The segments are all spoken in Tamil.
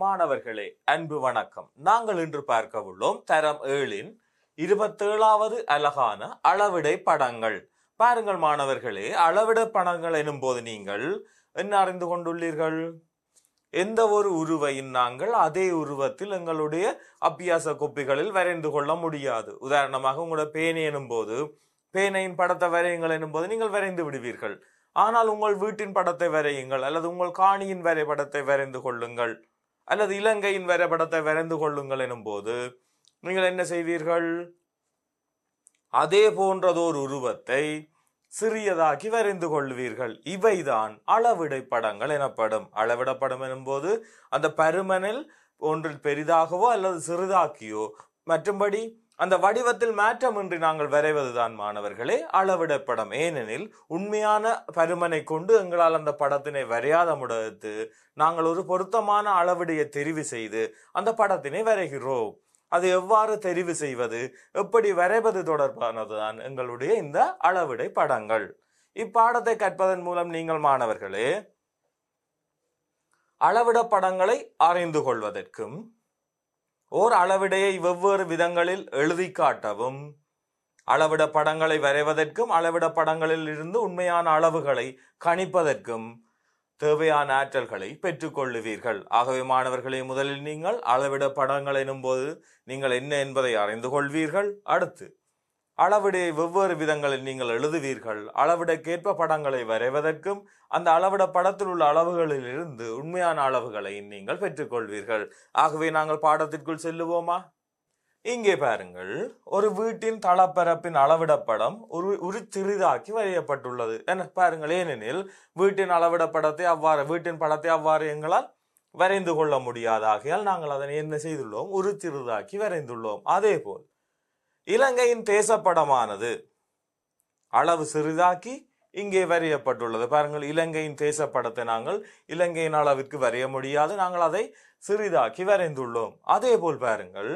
மாணவர்களே அன்பு வணக்கம் நாங்கள் இன்று பார்க்க உள்ளோம் தரம் ஏழின் இருபத்தேழாவது அழகான அளவிடை படங்கள் பாருங்கள் மாணவர்களே அளவிட படங்கள் எனும் போது நீங்கள் என்ன அறிந்து கொண்டுள்ளீர்கள் எந்த ஒரு உருவையும் நாங்கள் அதே உருவத்தில் எங்களுடைய அபியாச கோப்பிகளில் வரைந்து கொள்ள முடியாது உதாரணமாக உங்களோட பேனை எனும்போது பேனையின் படத்தை வரையுங்கள் எனும்போது நீங்கள் வரைந்து விடுவீர்கள் ஆனால் உங்கள் வீட்டின் படத்தை வரையுங்கள் அல்லது உங்கள் காணியின் வரைபடத்தை வரைந்து கொள்ளுங்கள் அல்லது இலங்கையின் வரைபடத்தை வரைந்து கொள்ளுங்கள் எனும் போது நீங்கள் என்ன செய்வீர்கள் அதே போன்றதோர் உருவத்தை சிறியதாக்கி வரைந்து கொள்வீர்கள் இவைதான் அளவிடை படங்கள் எனப்படும் அளவிடப்படம் எனும்போது அந்த பருமனில் ஒன்றில் பெரிதாகவோ அல்லது சிறிதாக்கியோ மற்றும்படி அந்த வடிவத்தில் மாற்றமின்றி நாங்கள் வரைவதுதான் மாணவர்களே அளவிடப்படம் ஏனெனில் உண்மையான பருமனை கொண்டு எங்களால் அந்த படத்தினை வரையாத முடத்து நாங்கள் ஒரு பொருத்தமான அளவிடையை தெரிவு செய்து அந்த படத்தினை வரைகிறோம் அது எவ்வாறு தெரிவு செய்வது எப்படி வரைவது தொடர்பானதுதான் எங்களுடைய இந்த அளவிடை படங்கள் இப்பாடத்தை கற்பதன் மூலம் நீங்கள் மாணவர்களே அளவிட படங்களை அறிந்து கொள்வதற்கும் ஓர் அளவிடையை வெவ்வேறு விதங்களில் எழுதி காட்டவும் அளவிட படங்களை வரைவதற்கும் அளவிட படங்களில் இருந்து உண்மையான அளவுகளை கணிப்பதற்கும் தேவையான ஆற்றல்களை பெற்றுக்கொள்ளுவீர்கள் ஆகவே மாணவர்களை முதலில் நீங்கள் அளவிட படங்கள் எனும்போது நீங்கள் என்ன என்பதை அறிந்து கொள்வீர்கள் அடுத்து அளவிடையை வெவ்வேறு விதங்களில் நீங்கள் எழுதுவீர்கள் அளவிடக்கேற்ப படங்களை வரைவதற்கும் அந்த அளவிட படத்தில் உள்ள அளவுகளில் உண்மையான அளவுகளை நீங்கள் பெற்றுக்கொள்வீர்கள் ஆகவே நாங்கள் பாடத்திற்குள் செல்லுவோமா இங்கே பாருங்கள் ஒரு வீட்டின் தளப்பரப்பின் அளவிடப்படம் ஒரு ஒரு சிறிதாக்கி வரையப்பட்டுள்ளது என பாருங்கள் ஏனெனில் வீட்டின் அளவிடப்படத்தை அவ்வாறு வீட்டின் படத்தை அவ்வாறு எங்களால் வரைந்து கொள்ள முடியாதாகையால் நாங்கள் அதனை என்ன செய்துள்ளோம் ஒரு சிறிதாக்கி வரைந்துள்ளோம் அதே போல் இலங்கையின் தேசப்படமானது அளவு சிறிதாக்கி இங்கே வரையப்பட்டுள்ளது பாருங்கள் இலங்கையின் தேசப்படத்தை நாங்கள் இலங்கையின் அளவிற்கு வரைய முடியாது நாங்கள் அதை சிறிதாக்கி வரைந்துள்ளோம் அதே போல் பாருங்கள்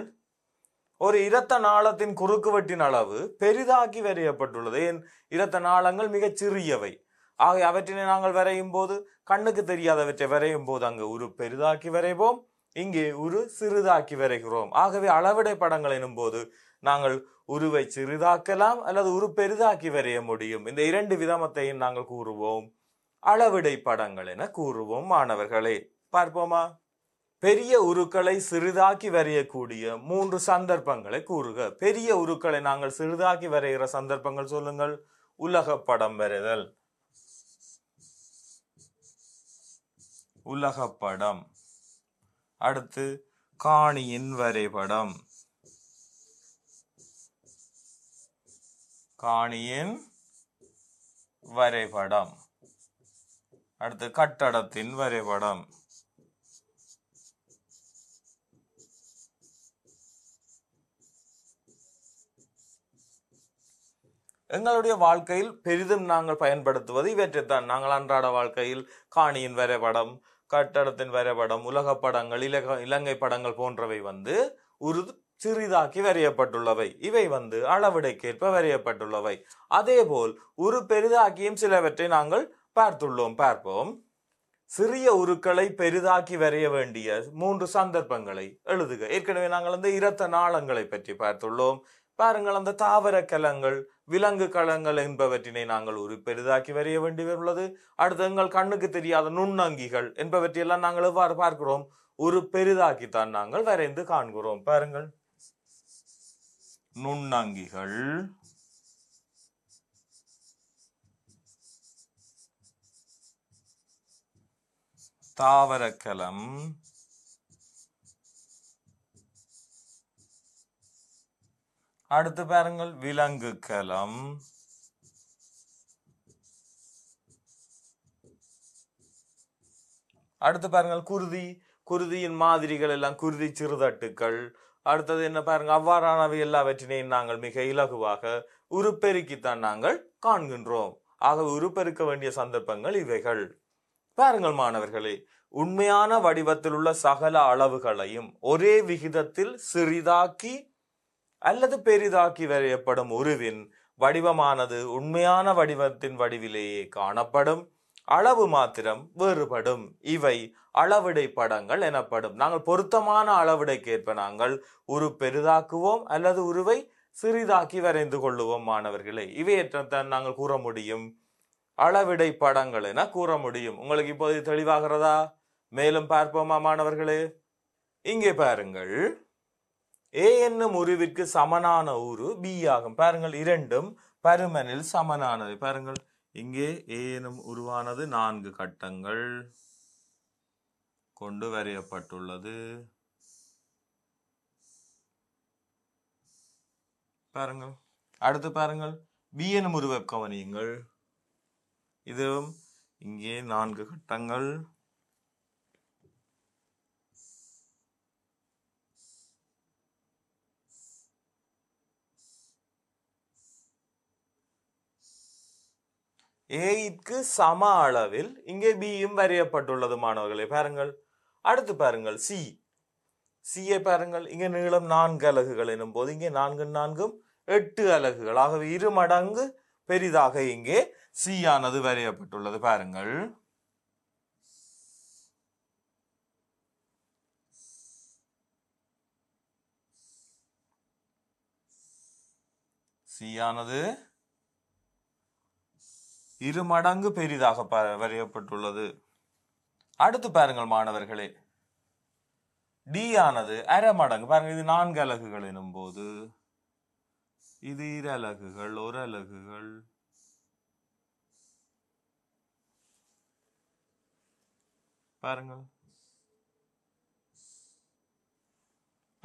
ஒரு இரத்த நாளத்தின் குறுக்குவெட்டின் அளவு பெரிதாக்கி வரையப்பட்டுள்ளது என் இரத்த நாளங்கள் மிகச் சிறியவை ஆக அவற்றினை நாங்கள் வரையும் போது கண்ணுக்கு தெரியாதவற்றை வரையும் போது அங்கு உரு பெரிதாக்கி வரைவோம் இங்கே உரு சிறிதாக்கி வரைகிறோம் ஆகவே அளவிடை படங்கள் எனும்போது நாங்கள் உருவை சிறிதாக்கலாம் அல்லது உரு பெரிதாக்கி வரைய முடியும் இந்த இரண்டு விதமத்தையும் நாங்கள் கூறுவோம் அளவிடை படங்கள் என கூறுவோம் மாணவர்களே பார்ப்போமா பெரிய உருக்களை சிறிதாக்கி வரையக்கூடிய மூன்று சந்தர்ப்பங்களை கூறுக பெரிய உருக்களை நாங்கள் சிறிதாக்கி வரைகிற சந்தர்ப்பங்கள் சொல்லுங்கள் உலக படம் வரைதல் உலக படம் அடுத்து காணியின் வரைபடம் காணியின் வரைபடம் அடுத்து கட்டடத்தின் வரைபடம் எங்களுடைய வாழ்க்கையில் பெரிதும் நாங்கள் பயன்படுத்துவது இவற்றைத்தான் நாங்கள் அன்றாட வாழ்க்கையில் காணியின் வரைபடம் கட்டடத்தின் வரைபடம் உலக படங்கள் இலக இலங்கை படங்கள் போன்றவை வந்து உருது சிறிதாக்கி வரையப்பட்டுள்ளவை இவை வந்து அளவிடைக்கேற்ப வரையப்பட்டுள்ளவை அதேபோல் உரு பெரிதாக்கியும் சிலவற்றை நாங்கள் பார்த்துள்ளோம் பார்ப்போம் சிறிய உருக்களை பெரிதாக்கி வரைய வேண்டிய மூன்று சந்தர்ப்பங்களை எழுதுக ஏற்கனவே நாங்கள் அந்த இரத்த நாளங்களை பற்றி பார்த்துள்ளோம் பாருங்கள் அந்த தாவர கலங்கள் விலங்கு கலங்கள் என்பவற்றினை நாங்கள் ஒரு பெரிதாக்கி வரைய வேண்டி உள்ளது அடுத்து எங்கள் கண்ணுக்கு தெரியாத நுண்ணங்கிகள் என்பவற்றையெல்லாம் நாங்கள் எவ்வாறு பார்க்கிறோம் ஒரு பெரிதாக்கித்தான் நாங்கள் வரைந்து காண்கிறோம் பாருங்கள் நுண்ணங்கிகள் தாவரக்கலம் அடுத்து பாருங்கள் விலங்கு கலம் அடுத்து பாருங்கள் குருதி குருதியின் மாதிரிகள் எல்லாம் குருதி சிறுதட்டுக்கள் அடுத்தது என்ன பாருங்க அவ்வாறானவை எல்லாவற்றினையும் நாங்கள் மிக இலகுவாக உருப்பெருக்கித்தான் நாங்கள் காண்கின்றோம் ஆக உருப்பெருக்க வேண்டிய சந்தர்ப்பங்கள் இவைகள் பாருங்கள் மாணவர்களே உண்மையான வடிவத்தில் உள்ள சகல அளவுகளையும் ஒரே விகிதத்தில் சிறிதாக்கி அல்லது பெரிதாக்கி வரையப்படும் உருவின் வடிவமானது உண்மையான வடிவத்தின் வடிவிலேயே காணப்படும் அளவு மாத்திரம் வேறுபடும் இவை அளவிடை படங்கள் எனப்படும் நாங்கள் பொருத்தமான அளவிடைக்கேற்ப நாங்கள் உரு பெரிதாக்குவோம் அல்லது உருவை சிறிதாக்கி வரைந்து கொள்ளுவோம் மாணவர்களே இவையற்றத்தான் நாங்கள் கூற முடியும் அளவிடை படங்கள் என கூற முடியும் உங்களுக்கு இப்போது தெளிவாகிறதா மேலும் பார்ப்போமா மாணவர்களே இங்கே பாருங்கள் ஏ என்னும் உருவிற்கு சமனான உரு பி ஆகும் பாருங்கள் இரண்டும் பருமனில் சமனானது பாருங்கள் இங்கே ஏனும் உருவானது நான்கு கட்டங்கள் கொண்டு வரையப்பட்டுள்ளது பாருங்கள் அடுத்து பாருங்கள் பி எனும் உருவ கவனியுங்கள் இதுவும் இங்கே நான்கு கட்டங்கள் ஏய்க்கு சம அளவில் இங்கே பியும் வரையப்பட்டுள்ளது மாணவர்களே பாருங்கள் அடுத்து பாருங்கள் சி சியை பாருங்கள் இங்கே நீளம் நான்கு அலகுகள் எனும் போது இங்கே நான்கு நான்கும் எட்டு அலகுகள் ஆகவே இரு மடங்கு பெரிதாக இங்கே சி ஆனது வரையப்பட்டுள்ளது பாருங்கள் சி ஆனது இரு மடங்கு பெரிதாக வரையப்பட்டுள்ளது அடுத்து பாருங்கள் மாணவர்களே டி ஆனது அரை மடங்கு பாருங்க இது நான்கு அலகுகள் எனும்போது போது இது இரு அலகுகள் ஒரு அலகுகள் பாருங்கள்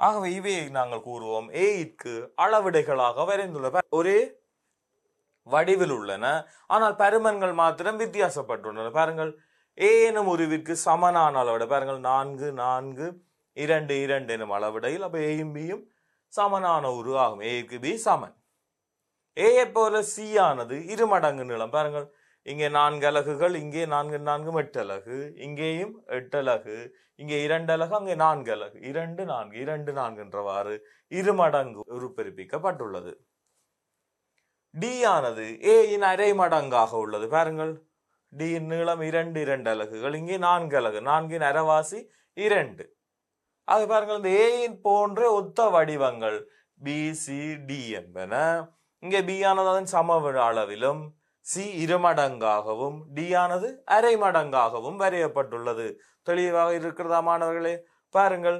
ஆகவே இவையை நாங்கள் கூறுவோம் ஏ அளவிடைகளாக வரைந்துள்ள ஒரே வடிவில் உள்ளன ஆனால் பருமன்கள் மாத்திரம் வித்தியாசப்பட்டுள்ளன பாருங்கள் ஏனும் உருவிற்கு சமனான அளவிட பாருங்கள் நான்கு நான்கு இரண்டு இரண்டு எனும் அளவிடையில் அப்போ ஏயும் பியும் சமனான உரு ஆகும் ஏக்கு பி சமன் ஏயை போல சி ஆனது இரு மடங்கு நிலம் பாருங்கள் இங்கே நான்கு அலகுகள் இங்கே நான்கு நான்கு எட்டு அலகு இங்கேயும் எட்டு அலகு இங்கே இரண்டு அலகு அங்கே நான்கு அலகு இரண்டு நான்கு இரண்டு நான்கு என்றவாறு இரு மடங்கு உருப்பெருப்பிக்கப்பட்டுள்ளது டி ஆனது ஏயின் அரை மடங்காக உள்ளது பாருங்கள் டியின் நீளம் இரண்டு இரண்டு அலகுகள் இங்கே நான்கு அலகு நான்கின் அரைவாசி இரண்டு ஆக பாருங்கள் இந்த ஏயின் போன்ற ஒத்த வடிவங்கள் பிசிடி என்பன இங்கே பி ஆனது அதன் சம அளவிலும் சி இருமடங்காகவும் டி ஆனது அரை மடங்காகவும் வரையப்பட்டுள்ளது தெளிவாக இருக்கிறதா மாணவர்களே பாருங்கள்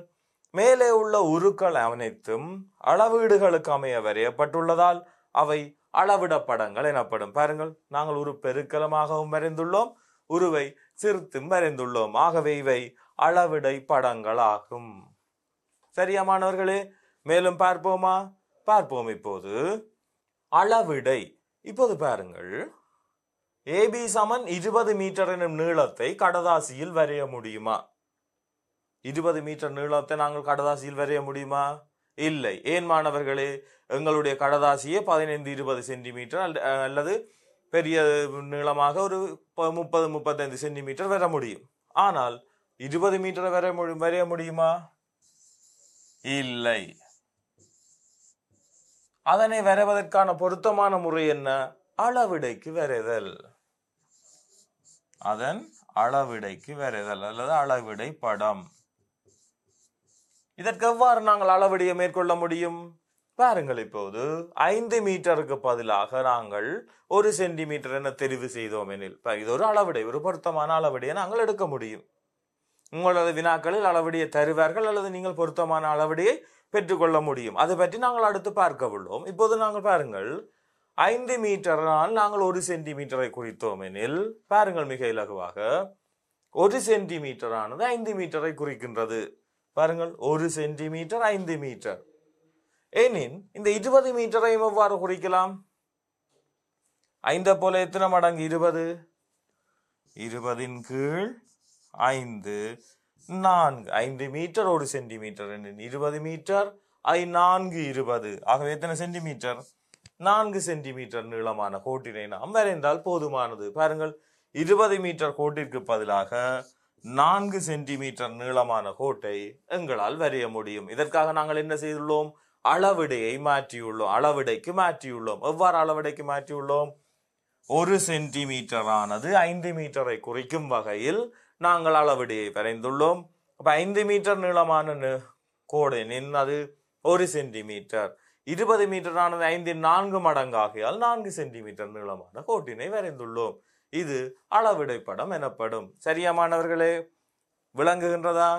மேலே உள்ள உருக்கள் அனைத்தும் அளவீடுகளுக்கு அமைய வரையப்பட்டுள்ளதால் அவை அளவிட படங்கள் எனப்படும் பாருங்கள் நாங்கள் ஒரு பெருக்கலமாகவும் வரைந்துள்ளோம் உருவை சிறுத்தும் வரைந்துள்ளோம் ஆகவே இவை அளவிடை படங்களாகும் சரியா மாணவர்களே மேலும் பார்ப்போமா பார்ப்போம் இப்போது அளவிடை இப்போது பாருங்கள் ஏபி சமன் இருபது மீட்டர் எனும் நீளத்தை கடதாசியில் வரைய முடியுமா இருபது மீட்டர் நீளத்தை நாங்கள் கடதாசியில் வரைய முடியுமா இல்லை ஏன் மாணவர்களே எங்களுடைய கடதாசியே பதினைந்து இருபது சென்டிமீட்டர் அல்லது பெரிய நீளமாக ஒரு முப்பது முப்பத்தைந்து சென்டிமீட்டர் வர முடியும் ஆனால் இருபது மீட்டர் வர முடியும் வரைய முடியுமா இல்லை அதனை வரைவதற்கான பொருத்தமான முறை என்ன அளவிடைக்கு வரைதல் அதன் அளவிடைக்கு வரைதல் அல்லது அளவிடை படம் இதற்கு எவ்வாறு நாங்கள் அளவடியை மேற்கொள்ள முடியும் பாருங்கள் இப்போது ஐந்து மீட்டருக்கு பதிலாக நாங்கள் ஒரு சென்டிமீட்டர் என தெரிவு செய்தோம் எனில் இது ஒரு அளவடை ஒரு பொருத்தமான அளவடியை நாங்கள் எடுக்க முடியும் உங்களது வினாக்களில் அளவடியை தருவார்கள் அல்லது நீங்கள் பொருத்தமான அளவடியை பெற்றுக்கொள்ள முடியும் அதை பற்றி நாங்கள் அடுத்து பார்க்க உள்ளோம் இப்போது நாங்கள் பாருங்கள் ஐந்து மீட்டரால் நாங்கள் ஒரு சென்டிமீட்டரை குறித்தோம் எனில் பாருங்கள் மிக இலகுவாக ஒரு சென்டிமீட்டரானது ஐந்து மீட்டரை குறிக்கின்றது பாருங்கள் ஒரு சென்டிமீட்டர் ஐந்து மீட்டர் ஏனின் இந்த இருபது மீட்டரையும் எவ்வாறு குறிக்கலாம் ஐந்த போல எத்தனை மடங்கு இருபது இருபதின் கீழ் ஐந்து நான்கு ஐந்து மீட்டர் ஒரு சென்டிமீட்டர் இருபது மீட்டர் ஐ நான்கு இருபது ஆகவே எத்தனை சென்டிமீட்டர் நான்கு சென்டிமீட்டர் நீளமான கோட்டினை நாம் வரைந்தால் போதுமானது பாருங்கள் இருபது மீட்டர் கோட்டிற்கு பதிலாக நான்கு சென்டிமீட்டர் நீளமான கோட்டை எங்களால் வரைய முடியும் இதற்காக நாங்கள் என்ன செய்துள்ளோம் அளவிடையை மாற்றியுள்ளோம் அளவிடைக்கு மாற்றியுள்ளோம் எவ்வாறு அளவிடைக்கு மாற்றியுள்ளோம் ஒரு சென்டிமீட்டர் ஆனது ஐந்து மீட்டரை குறிக்கும் வகையில் நாங்கள் அளவிடையை வரைந்துள்ளோம் அப்ப ஐந்து மீட்டர் நீளமான கோடு நின்னது ஒரு சென்டிமீட்டர் இருபது மீட்டரானது ஐந்து நான்கு மடங்காகியால் நான்கு சென்டிமீட்டர் நீளமான கோட்டினை வரைந்துள்ளோம் இது அளவிடை படம் எனப்படும் சரியா மாணவர்களே விளங்குகின்றதா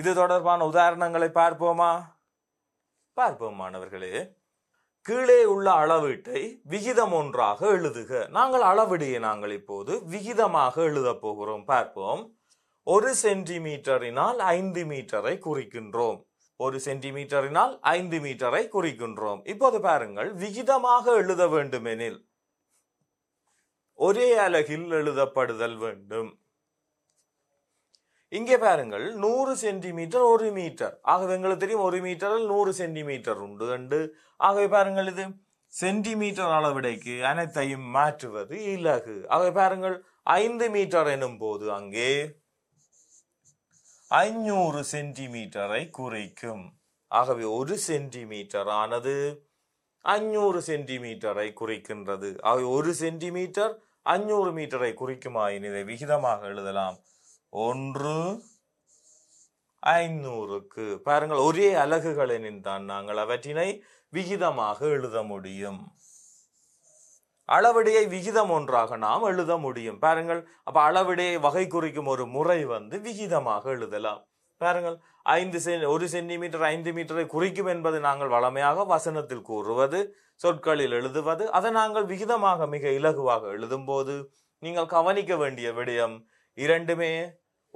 இது தொடர்பான உதாரணங்களை பார்ப்போமா பார்ப்போம் மாணவர்களே கீழே உள்ள அளவீட்டை விகிதம் ஒன்றாக எழுதுக நாங்கள் அளவிடையை நாங்கள் இப்போது விகிதமாக எழுத போகிறோம் பார்ப்போம் ஒரு சென்டிமீட்டரினால் ஐந்து மீட்டரை குறிக்கின்றோம் ஒரு சென்டிமீட்டரினால் ஐந்து மீட்டரை குறிக்கின்றோம் இப்போது பாருங்கள் விகிதமாக எழுத வேண்டுமெனில் ஒரே அலகில் எழுதப்படுதல் வேண்டும் இங்கே பாருங்கள் நூறு சென்டிமீட்டர் ஒரு மீட்டர் ஆகவே எங்களுக்கு தெரியும் ஒரு மீட்டரில் நூறு சென்டிமீட்டர் உண்டு ரெண்டு ஆகவே பாருங்கள் இது சென்டிமீட்டர் அளவிடைக்கு அனைத்தையும் மாற்றுவது இலகு ஆகவே பாருங்கள் ஐந்து மீட்டர் எனும் போது அங்கே ஐநூறு சென்டிமீட்டரை குறைக்கும் ஆகவே ஒரு சென்டிமீட்டர் ஆனது ஐநூறு சென்டிமீட்டரை குறைக்கின்றது ஆகவே ஒரு சென்டிமீட்டர் அஞ்சூறு மீட்டரை குறிக்குமா இதை விகிதமாக எழுதலாம் ஒன்று ஐநூறுக்கு பாருங்கள் ஒரே அலகுகளின் தான் நாங்கள் அவற்றினை விகிதமாக எழுத முடியும் அளவிடையை விகிதம் ஒன்றாக நாம் எழுத முடியும் பாருங்கள் அப்ப அளவிடையை வகை குறிக்கும் ஒரு முறை வந்து விகிதமாக எழுதலாம் பாருங்கள் ஐந்து சென் ஒரு சென்டிமீட்டர் ஐந்து மீட்டரை குறிக்கும் என்பது நாங்கள் வளமையாக வசனத்தில் கூறுவது சொற்களில் எழுதுவது அதை நாங்கள் விகிதமாக மிக இலகுவாக எழுதும்போது நீங்கள் கவனிக்க வேண்டிய விடயம் இரண்டுமே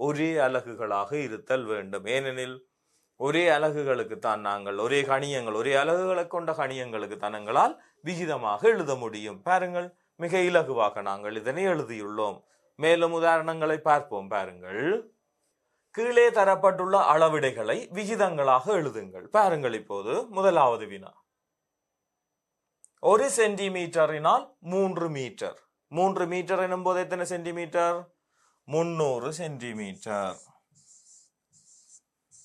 ஒரே அலகுகளாக இருத்தல் வேண்டும் ஏனெனில் ஒரே அலகுகளுக்கு தான் நாங்கள் ஒரே கணியங்கள் ஒரே அலகுகளை கொண்ட கணியங்களுக்கு தான் எங்களால் விகிதமாக எழுத முடியும் பாருங்கள் மிக இலகுவாக நாங்கள் இதனை எழுதியுள்ளோம் மேலும் உதாரணங்களை பார்ப்போம் பாருங்கள் கீழே தரப்பட்டுள்ள அளவிடைகளை விகிதங்களாக எழுதுங்கள் பாருங்கள் இப்போது முதலாவது வினா ஒரு சென்டிமீட்டரினால் மூன்று மீட்டர் மூன்று மீட்டர் எனும் போது எத்தனை சென்டிமீட்டர் முன்னூறு சென்டிமீட்டர்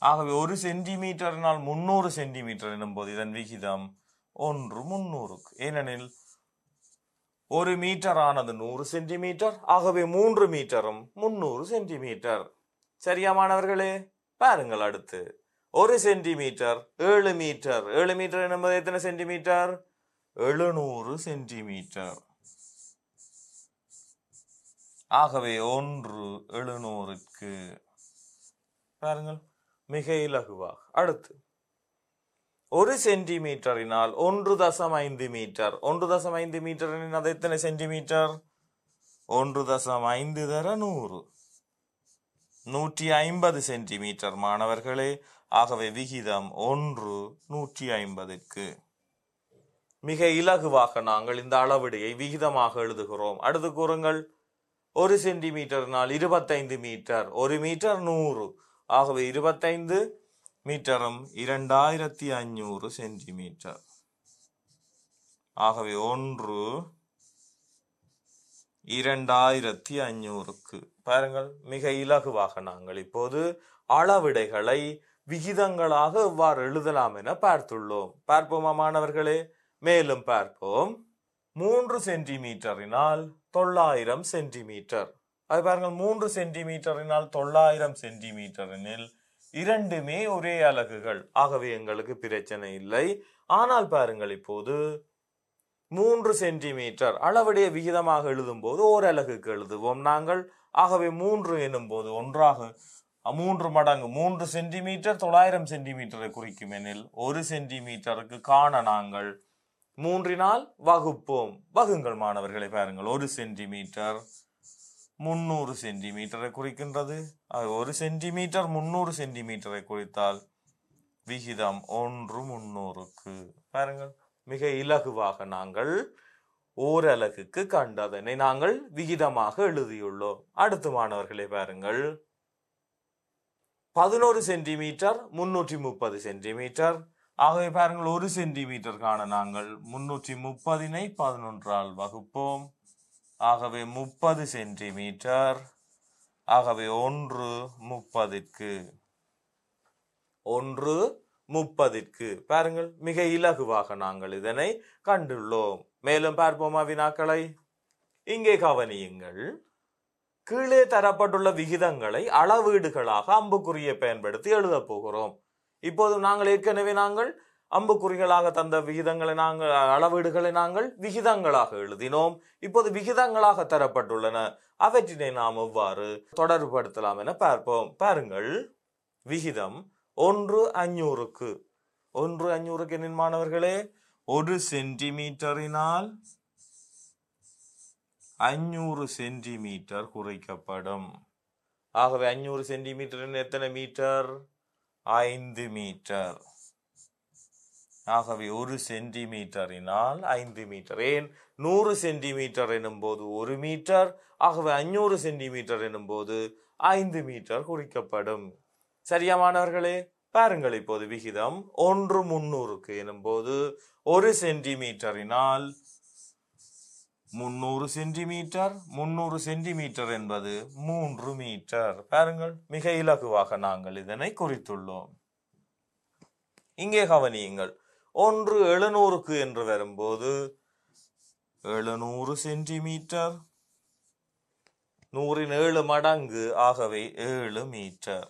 ஆகவே ஒரு சென்டிமீட்டரினால் முன்னூறு சென்டிமீட்டர் எனும் போது இதன் விகிதம் ஒன்று முன்னூறுக்கு ஏனெனில் ஒரு மீட்டர் ஆனது நூறு சென்டிமீட்டர் ஆகவே மூன்று மீட்டரும் முன்னூறு சென்டிமீட்டர் சரியா மாணவர்களே பாருங்கள் அடுத்து ஒரு சென்டிமீட்டர் ஏழு மீட்டர் ஏழு மீட்டர் என்பது எத்தனை சென்டிமீட்டர் எழுநூறு சென்டிமீட்டர் ஆகவே ஒன்று எழுநூறுக்கு பாருங்கள் மிக இலகுவாக அடுத்து ஒரு சென்டிமீட்டரினால் ஒன்று தசம் ஐந்து மீட்டர் ஒன்று தசம் ஐந்து மீட்டர் எத்தனை சென்டிமீட்டர் ஒன்று தசம் ஐந்து தர நூறு நூற்றி ஐம்பது சென்டிமீட்டர் மாணவர்களே ஆகவே விகிதம் ஒன்று நூற்றி ஐம்பதுக்கு மிக இலகுவாக நாங்கள் இந்த அளவிடையை விகிதமாக எழுதுகிறோம் அடுத்து கூறுங்கள் ஒரு சென்டிமீட்டர்னால் இருபத்தைந்து மீட்டர் ஒரு மீட்டர் நூறு ஆகவே இருபத்தைந்து மீட்டரும் இரண்டாயிரத்தி ஐநூறு சென்டிமீட்டர் ஆகவே ஒன்று இரண்டாயிரத்தி ஐநூறுக்கு பாருங்கள் மிக இலகுவாக நாங்கள் இப்போது அளவிடைகளை விகிதங்களாக எவ்வாறு எழுதலாம் என பார்த்துள்ளோம் பார்ப்போமா மாணவர்களே மேலும் பார்ப்போம் மூன்று சென்டிமீட்டரினால் தொள்ளாயிரம் சென்டிமீட்டர் அது பாருங்கள் மூன்று சென்டிமீட்டரினால் தொள்ளாயிரம் சென்டிமீட்டரினில் இரண்டுமே ஒரே அலகுகள் ஆகவே எங்களுக்கு பிரச்சனை இல்லை ஆனால் பாருங்கள் இப்போது மூன்று சென்டிமீட்டர் அளவுடைய விகிதமாக எழுதும் போது ஓர் அலகுக்கு எழுதுவோம் நாங்கள் ஆகவே மூன்று எனும் போது ஒன்றாக மூன்று மடங்கு மூன்று சென்டிமீட்டர் தொள்ளாயிரம் சென்டிமீட்டரை குறிக்கும் எனில் ஒரு சென்டிமீட்டருக்கு காண நாங்கள் மூன்றினால் வகுப்போம் வகுங்கள் மாணவர்களை பாருங்கள் ஒரு சென்டிமீட்டர் முன்னூறு சென்டிமீட்டரை குறிக்கின்றது ஒரு சென்டிமீட்டர் முந்நூறு சென்டிமீட்டரை குறித்தால் விகிதம் ஒன்று முன்னூறுக்கு பாருங்கள் மிக இலகுவாக நாங்கள் ஓரலகுக்கு கண்டதனை நாங்கள் விகிதமாக எழுதியுள்ளோம் அடுத்து மாணவர்களை பாருங்கள் பதினோரு சென்டிமீட்டர் முன்னூற்றி முப்பது சென்டிமீட்டர் ஆகவே பாருங்கள் ஒரு சென்டிமீட்டருக்கான நாங்கள் முன்னூற்றி முப்பதினை பதினொன்றால் வகுப்போம் ஆகவே முப்பது சென்டிமீட்டர் ஆகவே ஒன்று முப்பதிற்கு ஒன்று முப்பதிற்கு பாருங்கள் மிக இலகுவாக நாங்கள் இதனை கண்டுள்ளோம் மேலும் பார்ப்போமா வினாக்களை இங்கே கவனியுங்கள் கீழே தரப்பட்டுள்ள விகிதங்களை அளவீடுகளாக அம்புக்குறியை பயன்படுத்தி எழுதப் போகிறோம் இப்போது நாங்கள் ஏற்கனவே நாங்கள் அம்புக்குறிகளாக தந்த விகிதங்களை நாங்கள் அளவீடுகளை நாங்கள் விகிதங்களாக எழுதினோம் இப்போது விகிதங்களாக தரப்பட்டுள்ளன அவற்றினை நாம் எவ்வாறு தொடர்புபடுத்தலாம் என பார்ப்போம் பாருங்கள் விகிதம் ஒன்று அஞ்சூறுக்கு ஒன்று அஞ்சூறுக்கு என்னின் மாணவர்களே ஒரு சென்டிமீட்டரினால் அஞ்சூறு சென்டிமீட்டர் குறைக்கப்படும் ஆகவே ஐநூறு சென்டிமீட்டர் எத்தனை மீட்டர் ஐந்து மீட்டர் ஆகவே ஒரு சென்டிமீட்டரினால் ஐந்து மீட்டர் ஏன் நூறு சென்டிமீட்டர் எனும்போது ஒரு மீட்டர் ஆகவே அஞ்சூறு சென்டிமீட்டர் எனும்போது ஐந்து மீட்டர் குறிக்கப்படும் சரியா மாணவர்களே பாருங்கள் இப்போது விகிதம் ஒன்று முன்னூறுக்கு எனும்போது ஒரு சென்டிமீட்டரினால் முன்னூறு சென்டிமீட்டர் முன்னூறு சென்டிமீட்டர் என்பது மூன்று மீட்டர் பாருங்கள் மிக இலகுவாக நாங்கள் இதனை குறித்துள்ளோம் இங்கே கவனியுங்கள் ஒன்று எழுநூறுக்கு என்று வரும்போது எழுநூறு சென்டிமீட்டர் நூறின் ஏழு மடங்கு ஆகவே ஏழு மீட்டர்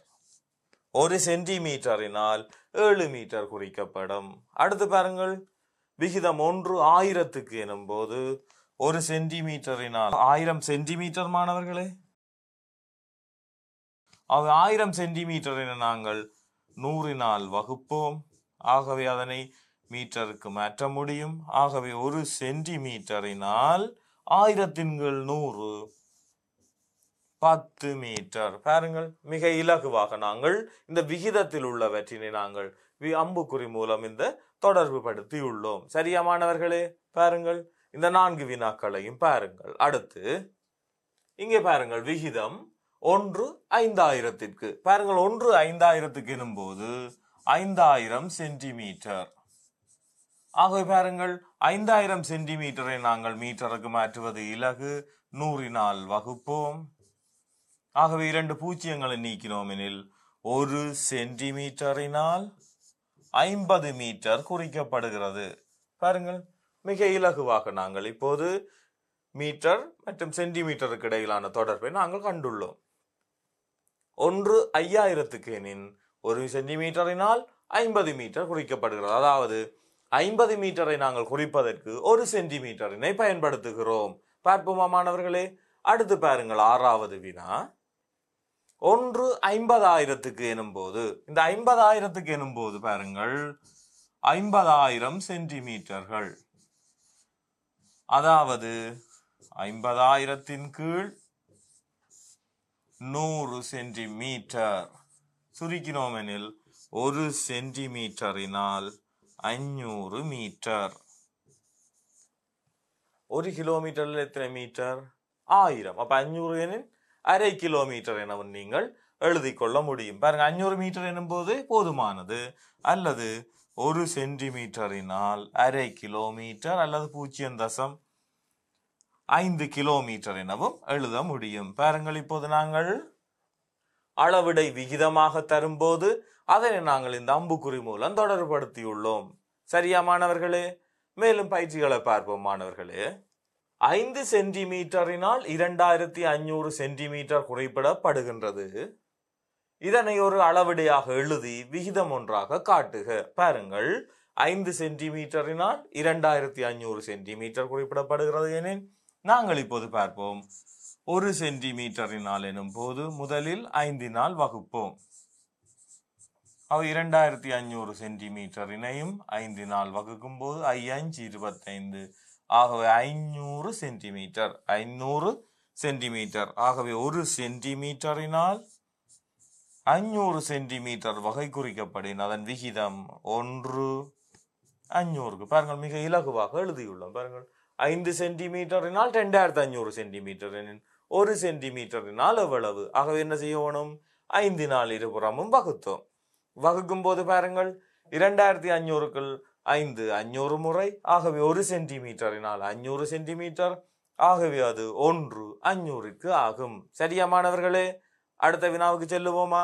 ஒரு சென்டிமீட்டரினால் ஏழு மீட்டர் குறிக்கப்படும் அடுத்து பாருங்கள் விகிதம் ஒன்று ஆயிரத்துக்கு எனும்போது ஒரு சென்டிமீட்டரினால் ஆயிரம் சென்டிமீட்டர் மாணவர்களே ஆயிரம் சென்டிமீட்டர் என நாங்கள் நூறினால் வகுப்போம் ஆகவே அதனை மீட்டருக்கு மாற்ற முடியும் ஆகவே ஒரு சென்டிமீட்டரினால் ஆயிரத்தின்கள் நூறு பத்து மீட்டர் பாருங்கள் மிக இலகுவாக நாங்கள் இந்த விகிதத்தில் உள்ளவற்றினை நாங்கள் அம்புக்குறி மூலம் இந்த தொடர்பு படுத்தி உள்ளோம் சரியா மாணவர்களே பாருங்கள் இந்த நான்கு வினாக்களையும் பாருங்கள் அடுத்து இங்கே பாருங்கள் விகிதம் ஒன்று ஐந்தாயிரத்திற்கு பாருங்கள் ஒன்று ஐந்தாயிரத்துக்கு எனும்போது ஐந்தாயிரம் சென்டிமீட்டர் ஆகவே பாருங்கள் ஐந்தாயிரம் சென்டிமீட்டரை நாங்கள் மீட்டருக்கு மாற்றுவது இலகு நூறினால் வகுப்போம் ஆகவே இரண்டு பூஜ்ஜியங்களை நீக்கினோம் எனில் ஒரு சென்டிமீட்டரினால் ஐம்பது மீட்டர் குறிக்கப்படுகிறது பாருங்கள் மிக இலகுவாக நாங்கள் இப்போது மீட்டர் மற்றும் சென்டிமீட்டருக்கு இடையிலான தொடர்பை நாங்கள் கண்டுள்ளோம் ஒன்று ஐயாயிரத்துக்கு எனின் ஒரு சென்டிமீட்டரினால் ஐம்பது மீட்டர் குறிக்கப்படுகிறது அதாவது ஐம்பது மீட்டரை நாங்கள் குறிப்பதற்கு ஒரு சென்டிமீட்டரினை பயன்படுத்துகிறோம் பார்ப்போமா மாணவர்களே அடுத்து பாருங்கள் ஆறாவது வினா ஒன்று ஐம்பதாயிரத்துக்கு எனும்போது இந்த ஐம்பதாயிரத்துக்கு எனும்போது பாருங்கள் ஐம்பதாயிரம் சென்டிமீட்டர்கள் அதாவது ஐம்பதாயிரத்தின் கீழ் நூறு சென்டிமீட்டர் சுருக்கினோம் எனில் ஒரு சென்டிமீட்டரினால் அஞ்சூறு மீட்டர் ஒரு கிலோமீட்டரில் எத்தனை மீட்டர் ஆயிரம் அப்ப ஐநூறு எனில் அரை கிலோமீட்டர் எனவும் நீங்கள் எழுதி கொள்ள முடியும் பாருங்க அஞ்சூறு மீட்டர் எனும்போது போதுமானது அல்லது ஒரு சென்டிமீட்டரினால் அரை கிலோமீட்டர் அல்லது பூஜ்ஜியம் தசம் ஐந்து கிலோமீட்டர் எனவும் எழுத முடியும் பாருங்கள் இப்போது நாங்கள் அளவிடை விகிதமாக தரும்போது அதனை நாங்கள் இந்த அம்புக்குறி மூலம் தொடர்படுத்தியுள்ளோம் சரியா மாணவர்களே மேலும் பயிற்சிகளை பார்ப்போம் மாணவர்களே ஐந்து சென்டிமீட்டரினால் இரண்டாயிரத்தி ஐநூறு சென்டிமீட்டர் குறிப்பிடப்படுகின்றது இதனை ஒரு அளவிடையாக எழுதி விகிதம் ஒன்றாக காட்டுக பாருங்கள் ஐந்து சென்டிமீட்டரினால் இரண்டாயிரத்தி ஐநூறு சென்டிமீட்டர் குறிப்பிடப்படுகிறது எனில் நாங்கள் இப்போது பார்ப்போம் ஒரு சென்டிமீட்டரினால் எனும் போது முதலில் ஐந்தினால் வகுப்போம் அவ இரண்டாயிரத்தி ஐநூறு சென்டிமீட்டரினையும் ஐந்தினால் வகுக்கும் போது ஐ அஞ்சு இருபத்தைந்து ஆகவே ஐநூறு சென்டிமீட்டர் ஐநூறு சென்டிமீட்டர் ஆகவே ஒரு சென்டிமீட்டரினால் ஐநூறு சென்டிமீட்டர் வகை குறிக்கப்படின் அதன் விகிதம் ஒன்று அஞ்சூறுக்கு பாருங்கள் மிக இலகுவாக எழுதியுள்ளோம் பாருங்கள் ஐந்து சென்டிமீட்டரினால் ரெண்டாயிரத்து ஐநூறு சென்டிமீட்டரின் ஒரு சென்டிமீட்டரினால் எவ்வளவு ஆகவே என்ன செய்யணும் ஐந்து நாள் இருபுறமும் வகுத்தோம் வகுக்கும் போது பாருங்கள் இரண்டாயிரத்தி ஐநூறுக்குள் ஐந்து அஞ்சூறு முறை ஆகவே ஒரு சென்டிமீட்டரினால் அஞ்சூறு சென்டிமீட்டர் ஆகவே அது ஒன்று அஞ்சூறுக்கு ஆகும் சரியா மாணவர்களே அடுத்த வினாவுக்கு செல்லுவோமா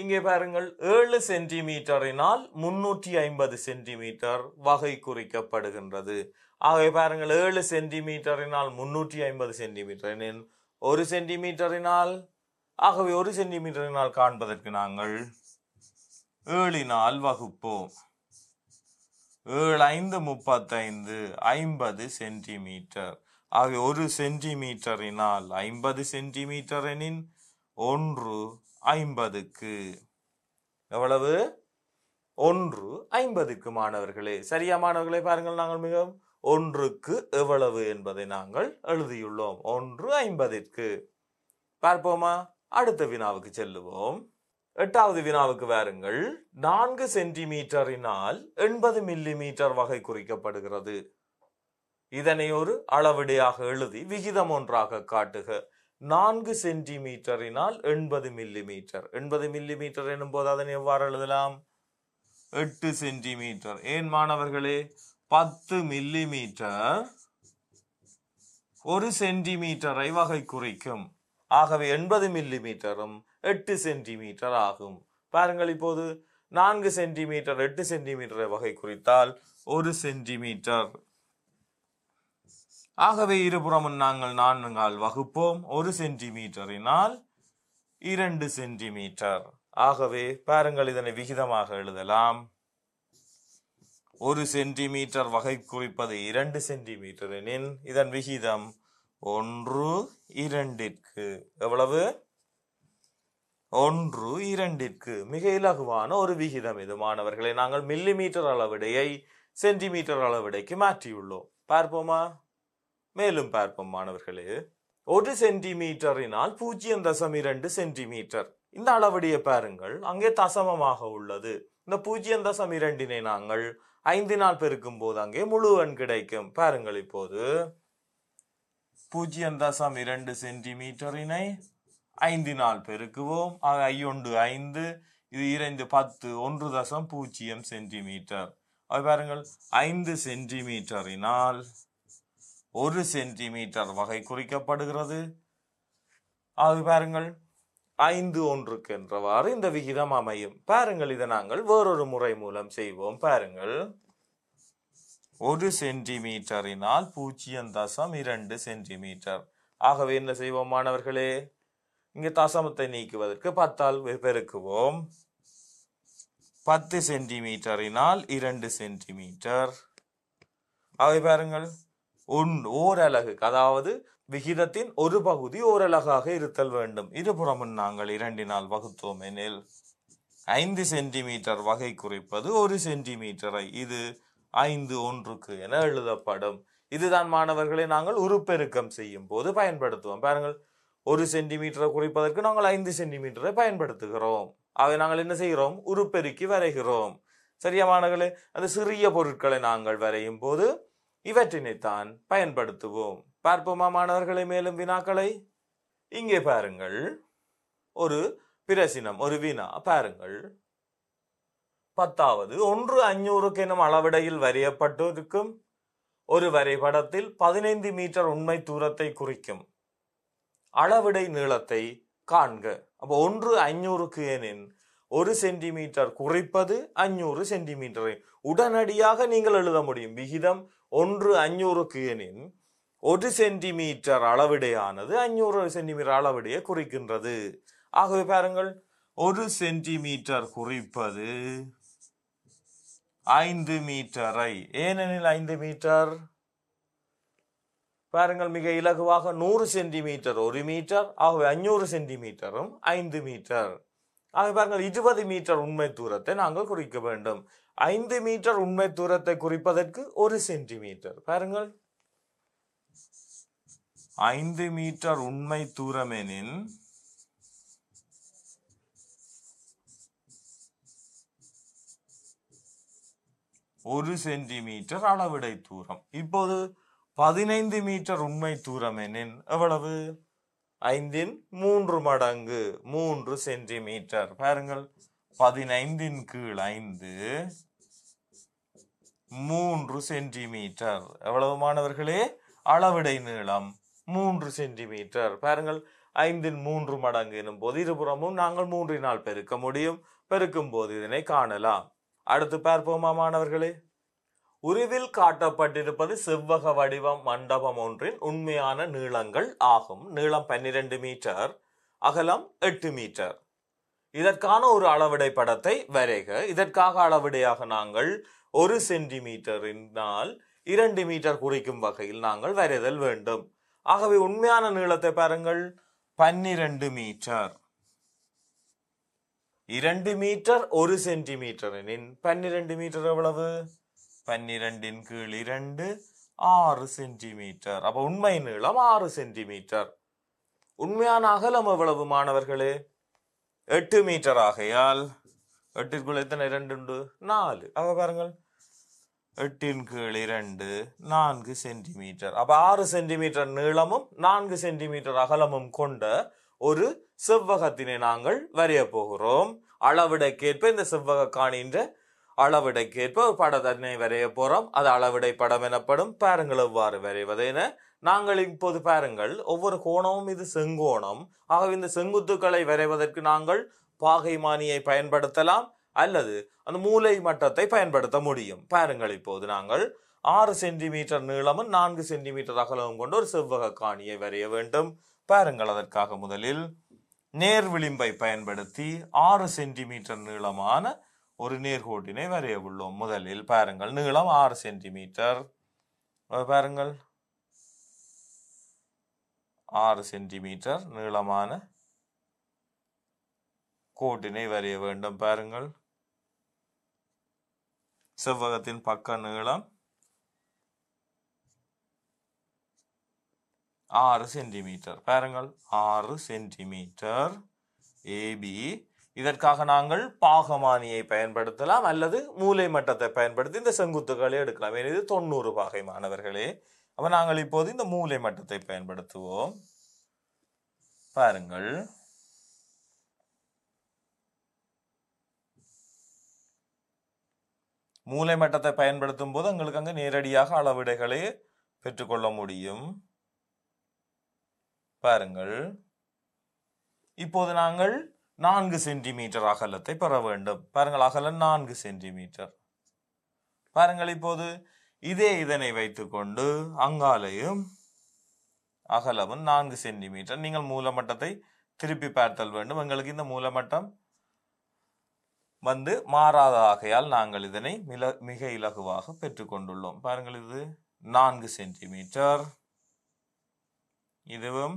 இங்கே பாருங்கள் ஏழு சென்டிமீட்டரினால் முன்னூற்றி ஐம்பது சென்டிமீட்டர் வகை குறிக்கப்படுகின்றது ஆகவே பாருங்கள் ஏழு சென்டிமீட்டரினால் முன்னூற்றி ஐம்பது சென்டிமீட்டர் ஒரு சென்டிமீட்டரினால் ஆகவே ஒரு சென்டிமீட்டரினால் காண்பதற்கு நாங்கள் ஏழினால் வகுப்போம் ஏழு ஐந்து முப்பத்தைந்து ஐம்பது சென்டிமீட்டர் ஆகிய ஒரு சென்டிமீட்டரினால் ஐம்பது சென்டிமீட்டர் எனின் ஒன்று ஐம்பதுக்கு எவ்வளவு ஒன்று ஐம்பதுக்கு மாணவர்களே சரியா மாணவர்களை பாருங்கள் நாங்கள் மிகவும் ஒன்றுக்கு எவ்வளவு என்பதை நாங்கள் எழுதியுள்ளோம் ஒன்று ஐம்பதிற்கு பார்ப்போமா அடுத்த வினாவுக்கு செல்லுவோம் எட்டாவது வினாவுக்கு வாருங்கள் நான்கு சென்டிமீட்டரினால் எண்பது மில்லி மீட்டர் வகை குறிக்கப்படுகிறது இதனை ஒரு அளவிடையாக எழுதி விகிதம் ஒன்றாக காட்டுக நான்கு சென்டிமீட்டரினால் எண்பது மில்லி மீட்டர் எண்பது மில்லி மீட்டர் போது அதனை எவ்வாறு எழுதலாம் எட்டு சென்டிமீட்டர் ஏன் மாணவர்களே பத்து மில்லி மீட்டர் ஒரு சென்டிமீட்டரை வகை குறிக்கும் ஆகவே எண்பது மில்லி மீட்டரும் எட்டு சென்டிமீட்டர் ஆகும் பாருங்கள் இப்போது நான்கு சென்டிமீட்டர் எட்டு சென்டிமீட்டரை வகை குறித்தால் ஒரு சென்டிமீட்டர் ஆகவே இருபுறமும் நாங்கள் நான்கால் வகுப்போம் ஒரு சென்டிமீட்டரினால் இரண்டு சென்டிமீட்டர் ஆகவே பாருங்கள் இதனை விகிதமாக எழுதலாம் ஒரு சென்டிமீட்டர் வகை குறிப்பது இரண்டு சென்டிமீட்டர் எனின் இதன் விகிதம் ஒன்று இரண்டிற்கு எவ்வளவு ஒன்று இரண்டிற்கு மிக இலகுவான ஒரு விகிதம் இது மாணவர்களை நாங்கள் மில்லி மீட்டர் அளவிடையை சென்டிமீட்டர் அளவிடைக்கு மாற்றியுள்ளோம் பார்ப்போமா மேலும் பார்ப்போம் மாணவர்களே ஒரு சென்டிமீட்டரினால் பூஜ்ஜியம் தசம் இரண்டு சென்டிமீட்டர் இந்த அளவடியை பாருங்கள் அங்கே தசமமாக உள்ளது இந்த பூஜ்ஜியம் தசம் இரண்டினை நாங்கள் ஐந்து நாள் பெருக்கும் போது அங்கே முழுவன் கிடைக்கும் பாருங்கள் இப்போது பூஜ்ஜியம் தசம் இரண்டு சென்டிமீட்டரினை ஐந்து நாள் பெருக்குவோம் ஆக ஐயொன்று ஐந்து இது இரண்டு பத்து ஒன்று தசம் பூஜ்ஜியம் சென்டிமீட்டர் அது பாருங்கள் ஐந்து சென்டிமீட்டரினால் ஒரு சென்டிமீட்டர் வகை குறிக்கப்படுகிறது அது பாருங்கள் ஐந்து ஒன்றுக்கு என்றவாறு இந்த விகிதம் அமையும் பாருங்கள் இதை நாங்கள் வேறொரு முறை மூலம் செய்வோம் பாருங்கள் ஒரு சென்டிமீட்டரினால் பூஜ்ஜியம் தசம் இரண்டு சென்டிமீட்டர் ஆகவே என்ன செய்வோம் மாணவர்களே இங்கே தசமத்தை நீக்குவதற்கு பத்தால் பெருக்குவோம் பத்து சென்டிமீட்டரினால் இரண்டு சென்டிமீட்டர் அவை பாருங்கள் ஒன் ஓரலகு அதாவது விகிதத்தின் ஒரு பகுதி ஓரலகாக இருத்தல் வேண்டும் இருபுறமும் நாங்கள் இரண்டினால் வகுத்தோம் எனில் ஐந்து சென்டிமீட்டர் வகை குறைப்பது ஒரு சென்டிமீட்டரை இது ஐந்து ஒன்றுக்கு என எழுதப்படும் இதுதான் மாணவர்களை நாங்கள் உருப்பெருக்கம் செய்யும் போது பயன்படுத்துவோம் பாருங்கள் ஒரு சென்டிமீட்டரை குறைப்பதற்கு நாங்கள் ஐந்து சென்டிமீட்டரை பயன்படுத்துகிறோம் அதை நாங்கள் என்ன செய்கிறோம் உருப்பெருக்கி வரைகிறோம் சரியா மாணவர்களே அந்த சிறிய பொருட்களை நாங்கள் வரையும் போது இவற்றினைத்தான் பயன்படுத்துவோம் பார்ப்போமா மாணவர்களை மேலும் வினாக்களை இங்கே பாருங்கள் ஒரு பிரசினம் ஒரு வினா பாருங்கள் பத்தாவது ஒன்று அஞ்சூறுக்கு எனும் அளவிடையில் வரையப்பட்டிருக்கும் ஒரு வரைபடத்தில் பதினைந்து மீட்டர் உண்மை தூரத்தை குறிக்கும் அளவிடை நீளத்தை காண்க அப்போ ஒன்று ஐநூறுக்கு ஏனின் ஒரு சென்டிமீட்டர் குறைப்பது ஐநூறு சென்டிமீட்டரை உடனடியாக நீங்கள் எழுத முடியும் விகிதம் ஒன்று ஐநூறுக்கு எனின் ஒரு சென்டிமீட்டர் அளவிடையானது ஐநூறு சென்டிமீட்டர் அளவிடையை குறிக்கின்றது ஆகவே பாருங்கள் ஒரு சென்டிமீட்டர் குறிப்பது ஐந்து மீட்டரை ஏனெனில் ஐந்து மீட்டர் பாருங்கள் மிக இலகுவாக நூறு சென்டிமீட்டர் ஒரு மீட்டர் ஆகவே அஞ்சூறு சென்டிமீட்டரும் ஐந்து மீட்டர் ஆகவே பாருங்கள் இருபது மீட்டர் உண்மை தூரத்தை நாங்கள் குறிக்க வேண்டும் ஐந்து மீட்டர் உண்மை தூரத்தை குறிப்பதற்கு ஒரு சென்டிமீட்டர் பாருங்கள் ஐந்து மீட்டர் உண்மை தூரமெனின் ஒரு சென்டிமீட்டர் அளவிடை தூரம் இப்போது பதினைந்து மீட்டர் உண்மை தூரம் எனின் எவ்வளவு ஐந்தின் மூன்று மடங்கு மூன்று சென்டிமீட்டர் பாருங்கள் பதினைந்தின் கீழ் ஐந்து மூன்று சென்டிமீட்டர் எவ்வளவு மாணவர்களே அளவிடை நீளம் மூன்று சென்டிமீட்டர் பாருங்கள் ஐந்தின் மூன்று மடங்கு எனும் போது இருபுறமும் நாங்கள் மூன்றினால் பெருக்க முடியும் பெருக்கும் போது இதனை காணலாம் அடுத்து பார்ப்போமா மாணவர்களே உருவில் காட்டப்பட்டிருப்பது செவ்வக வடிவம் மண்டபம் ஒன்றின் உண்மையான நீளங்கள் ஆகும் நீளம் பன்னிரண்டு மீட்டர் அகலம் எட்டு மீட்டர் இதற்கான ஒரு அளவிடை படத்தை வரைக இதற்காக அளவிடையாக நாங்கள் ஒரு சென்டிமீட்டரினால் இரண்டு மீட்டர் குறிக்கும் வகையில் நாங்கள் வரைதல் வேண்டும் ஆகவே உண்மையான நீளத்தை பாருங்கள் பன்னிரண்டு மீட்டர் இரண்டு மீட்டர் ஒரு சென்டிமீட்டரின் பன்னிரண்டு மீட்டர் எவ்வளவு பன்னிரெண்டின் கீழ் இரண்டு ஆறு சென்டிமீட்டர் அப்ப உண்மை நீளம் ஆறு சென்டிமீட்டர் உண்மையான அகலம் எவ்வளவு மாணவர்களே எட்டு மீட்டர் ஆகையால் எட்டிற்குள் எத்தனை இரண்டு உண்டு நாலு அவ பாருங்கள் எட்டின் கீழ் இரண்டு நான்கு சென்டிமீட்டர் அப்ப ஆறு சென்டிமீட்டர் நீளமும் நான்கு சென்டிமீட்டர் அகலமும் கொண்ட ஒரு செவ்வகத்தினை நாங்கள் வரைய போகிறோம் அளவிடக்கேற்ப இந்த செவ்வக காணின்ற அளவிடைக்கேற்ப ஒரு வரைய போகிறோம் அது அளவிடை படம் எனப்படும் பாருங்கள் எவ்வாறு வரைவது என நாங்கள் இப்போது பாருங்கள் ஒவ்வொரு கோணமும் இது செங்கோணம் ஆகவே இந்த செங்குத்துக்களை வரைவதற்கு நாங்கள் பாகைமானியை பயன்படுத்தலாம் அல்லது அந்த மூளை மட்டத்தை பயன்படுத்த முடியும் பாருங்கள் இப்போது நாங்கள் ஆறு சென்டிமீட்டர் நீளமும் நான்கு சென்டிமீட்டர் அகலமும் கொண்டு ஒரு செவ்வக காணியை வரைய வேண்டும் பாருங்கள் அதற்காக முதலில் நேர் விளிம்பை பயன்படுத்தி ஆறு சென்டிமீட்டர் நீளமான ஒரு நேர்கோட்டினை வரைய உள்ளோம் முதலில் பாருங்கள் நீளம் ஆறு சென்டிமீட்டர் பாருங்கள் ஆறு சென்டிமீட்டர் நீளமான கோட்டினை வரைய வேண்டும் பாருங்கள் செவ்வகத்தின் பக்க நீளம் ஆறு சென்டிமீட்டர் பாருங்கள் ஆறு சென்டிமீட்டர் ஏபி இதற்காக நாங்கள் பாகமானியை பயன்படுத்தலாம் அல்லது மூலை மட்டத்தை பயன்படுத்தி இந்த செங்குத்துக்களை எடுக்கலாம் ஏன் இது தொண்ணூறு பாகை மாணவர்களே அப்போ நாங்கள் இப்போது இந்த மூலை மட்டத்தை பயன்படுத்துவோம் பாருங்கள் மூளை மட்டத்தை பயன்படுத்தும் போது எங்களுக்கு அங்கு நேரடியாக அளவிடைகளை பெற்றுக்கொள்ள முடியும் பாருங்கள் இப்போது நாங்கள் நான்கு சென்டிமீட்டர் அகலத்தை பெற வேண்டும் பாருங்கள் அகலம் நான்கு சென்டிமீட்டர் பாருங்கள் இப்போது இதே இதனை வைத்துக்கொண்டு அங்காலையும் அகலமும் நான்கு சென்டிமீட்டர் நீங்கள் மூலமட்டத்தை திருப்பி பார்த்தல் வேண்டும் எங்களுக்கு இந்த மூலமட்டம் வந்து மாறாத ஆகையால் நாங்கள் இதனை மில மிக இலகுவாக பெற்றுக்கொண்டுள்ளோம் பாருங்கள் இது நான்கு சென்டிமீட்டர் இதுவும்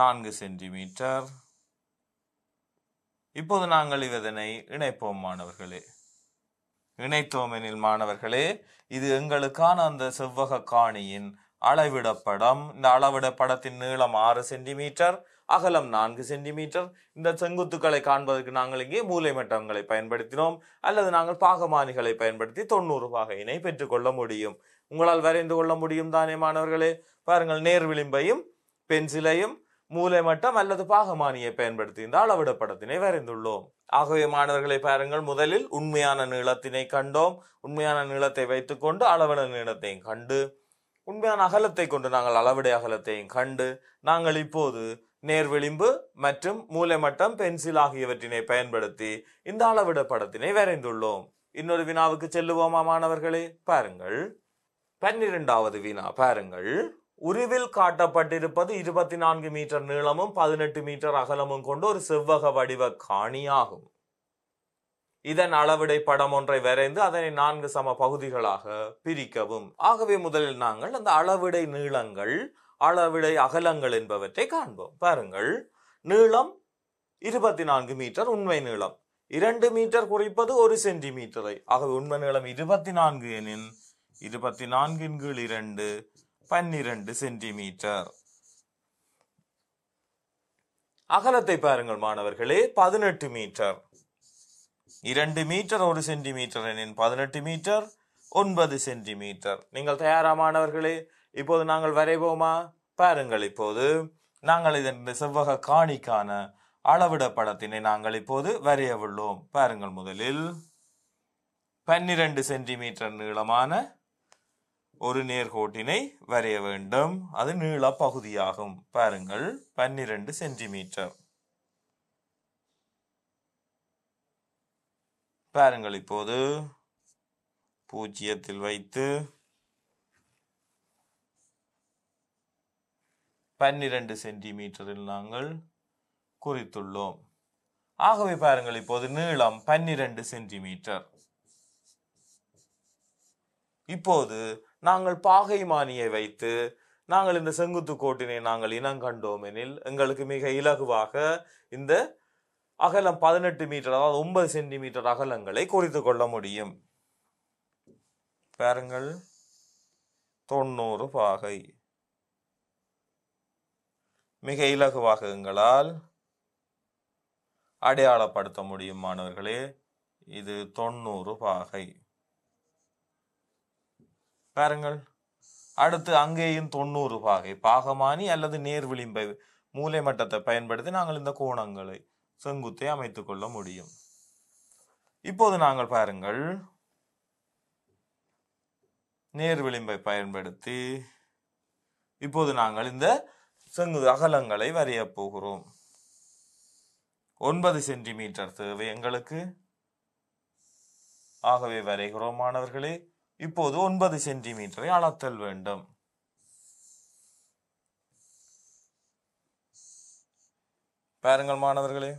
நான்கு சென்டிமீட்டர் இப்போது நாங்கள் இதனை இணைப்போம் மாணவர்களே இணைத்தோம் எனில் மாணவர்களே இது எங்களுக்கான அந்த செவ்வக காணியின் அளவிடப்படம் இந்த அளவிட படத்தின் நீளம் ஆறு சென்டிமீட்டர் அகலம் நான்கு சென்டிமீட்டர் இந்த செங்குத்துக்களை காண்பதற்கு நாங்கள் இங்கே மூலை மட்டங்களை பயன்படுத்தினோம் அல்லது நாங்கள் பாகமானிகளை பயன்படுத்தி தொண்ணூறு பாகையினை பெற்றுக்கொள்ள முடியும் உங்களால் வரைந்து கொள்ள முடியும் தானே மாணவர்களே பாருங்கள் நேர் விளிம்பையும் பென்சிலையும் மூலை மட்டம் அல்லது பாகமானியை பயன்படுத்தி இந்த அளவிடப்படத்தினை வரைந்துள்ளோம் ஆகவே மாணவர்களை பாருங்கள் முதலில் உண்மையான நீளத்தினை கண்டோம் உண்மையான நீளத்தை வைத்துக்கொண்டு அளவிட நீளத்தையும் கண்டு உண்மையான அகலத்தை கொண்டு நாங்கள் அளவிட அகலத்தையும் கண்டு நாங்கள் இப்போது நேர்விளிம்பு மற்றும் மூலை மட்டம் பென்சில் ஆகியவற்றினை பயன்படுத்தி இந்த அளவிட படத்தினை வரைந்துள்ளோம் இன்னொரு வினாவுக்கு செல்லுவோமா மாணவர்களே பாருங்கள் பன்னிரெண்டாவது வினா பாருங்கள் உருவில் காட்டப்பட்டிருப்பது இருபத்தி நான்கு மீட்டர் நீளமும் பதினெட்டு மீட்டர் அகலமும் கொண்ட ஒரு செவ்வக வடிவ காணியாகும் இதன் அளவிடை படம் ஒன்றை வரைந்து அதனை நான்கு சம பகுதிகளாக பிரிக்கவும் ஆகவே முதலில் நாங்கள் அந்த அளவிடை நீளங்கள் அளவிடை அகலங்கள் என்பவற்றை காண்போம் பாருங்கள் நீளம் இருபத்தி நான்கு மீட்டர் உண்மை நீளம் இரண்டு மீட்டர் குறிப்பது ஒரு சென்டிமீட்டரை ஆகவே உண்மை நீளம் இருபத்தி நான்கு எனின் இருபத்தி நான்கின் கீழ் இரண்டு பன்னிரண்டு சென்டிமீட்டர் அகலத்தை பாருங்கள் மாணவர்களே பதினெட்டு மீட்டர் இரண்டு மீட்டர் ஒரு சென்டிமீட்டர் எனின் பதினெட்டு மீட்டர் ஒன்பது சென்டிமீட்டர் நீங்கள் தயாரா மாணவர்களே இப்போது நாங்கள் வரைவோமா பாருங்கள் இப்போது நாங்கள் இதன் செவ்வக காணிக்கான அளவிட படத்தினை நாங்கள் இப்போது உள்ளோம் பாருங்கள் முதலில் பன்னிரண்டு சென்டிமீட்டர் நீளமான ஒரு நேர்கோட்டினை வரைய வேண்டும் அது நீள பகுதியாகும் பாருங்கள் பன்னிரண்டு சென்டிமீட்டர் பாருங்கள் இப்போது பூஜ்ஜியத்தில் வைத்து பன்னிரண்டு சென்டிமீட்டரில் நாங்கள் குறித்துள்ளோம் ஆகவே பாருங்கள் இப்போது நீளம் பன்னிரண்டு சென்டிமீட்டர் இப்போது நாங்கள் பாகை மானியை வைத்து நாங்கள் இந்த செங்குத்து கோட்டினை நாங்கள் கண்டோம் எனில் எங்களுக்கு மிக இலகுவாக இந்த அகலம் பதினெட்டு மீட்டர் அதாவது ஒன்பது சென்டிமீட்டர் அகலங்களை குறித்து கொள்ள முடியும் பாருங்கள் தொண்ணூறு பாகை மிக இலகுவாக எங்களால் அடையாளப்படுத்த முடியும் மாணவர்களே இது தொண்ணூறு பாகை பாருங்கள் அடுத்து அங்கேயும் தொண்ணூறு பாகை பாகமானி அல்லது நேர் விளிம்பை மூலை மட்டத்தை பயன்படுத்தி நாங்கள் இந்த கோணங்களை செங்குத்தை அமைத்துக் கொள்ள முடியும் இப்போது நாங்கள் பாருங்கள் நேர் விளிம்பை பயன்படுத்தி இப்போது நாங்கள் இந்த செங்கு அகலங்களை வரைய போகிறோம் ஒன்பது சென்டிமீட்டர் தேவை எங்களுக்கு ஆகவே வரைகிறோம் மாணவர்களே இப்போது ஒன்பது சென்டிமீட்டரை அளத்தல் வேண்டும் பாருங்கள் மாணவர்களே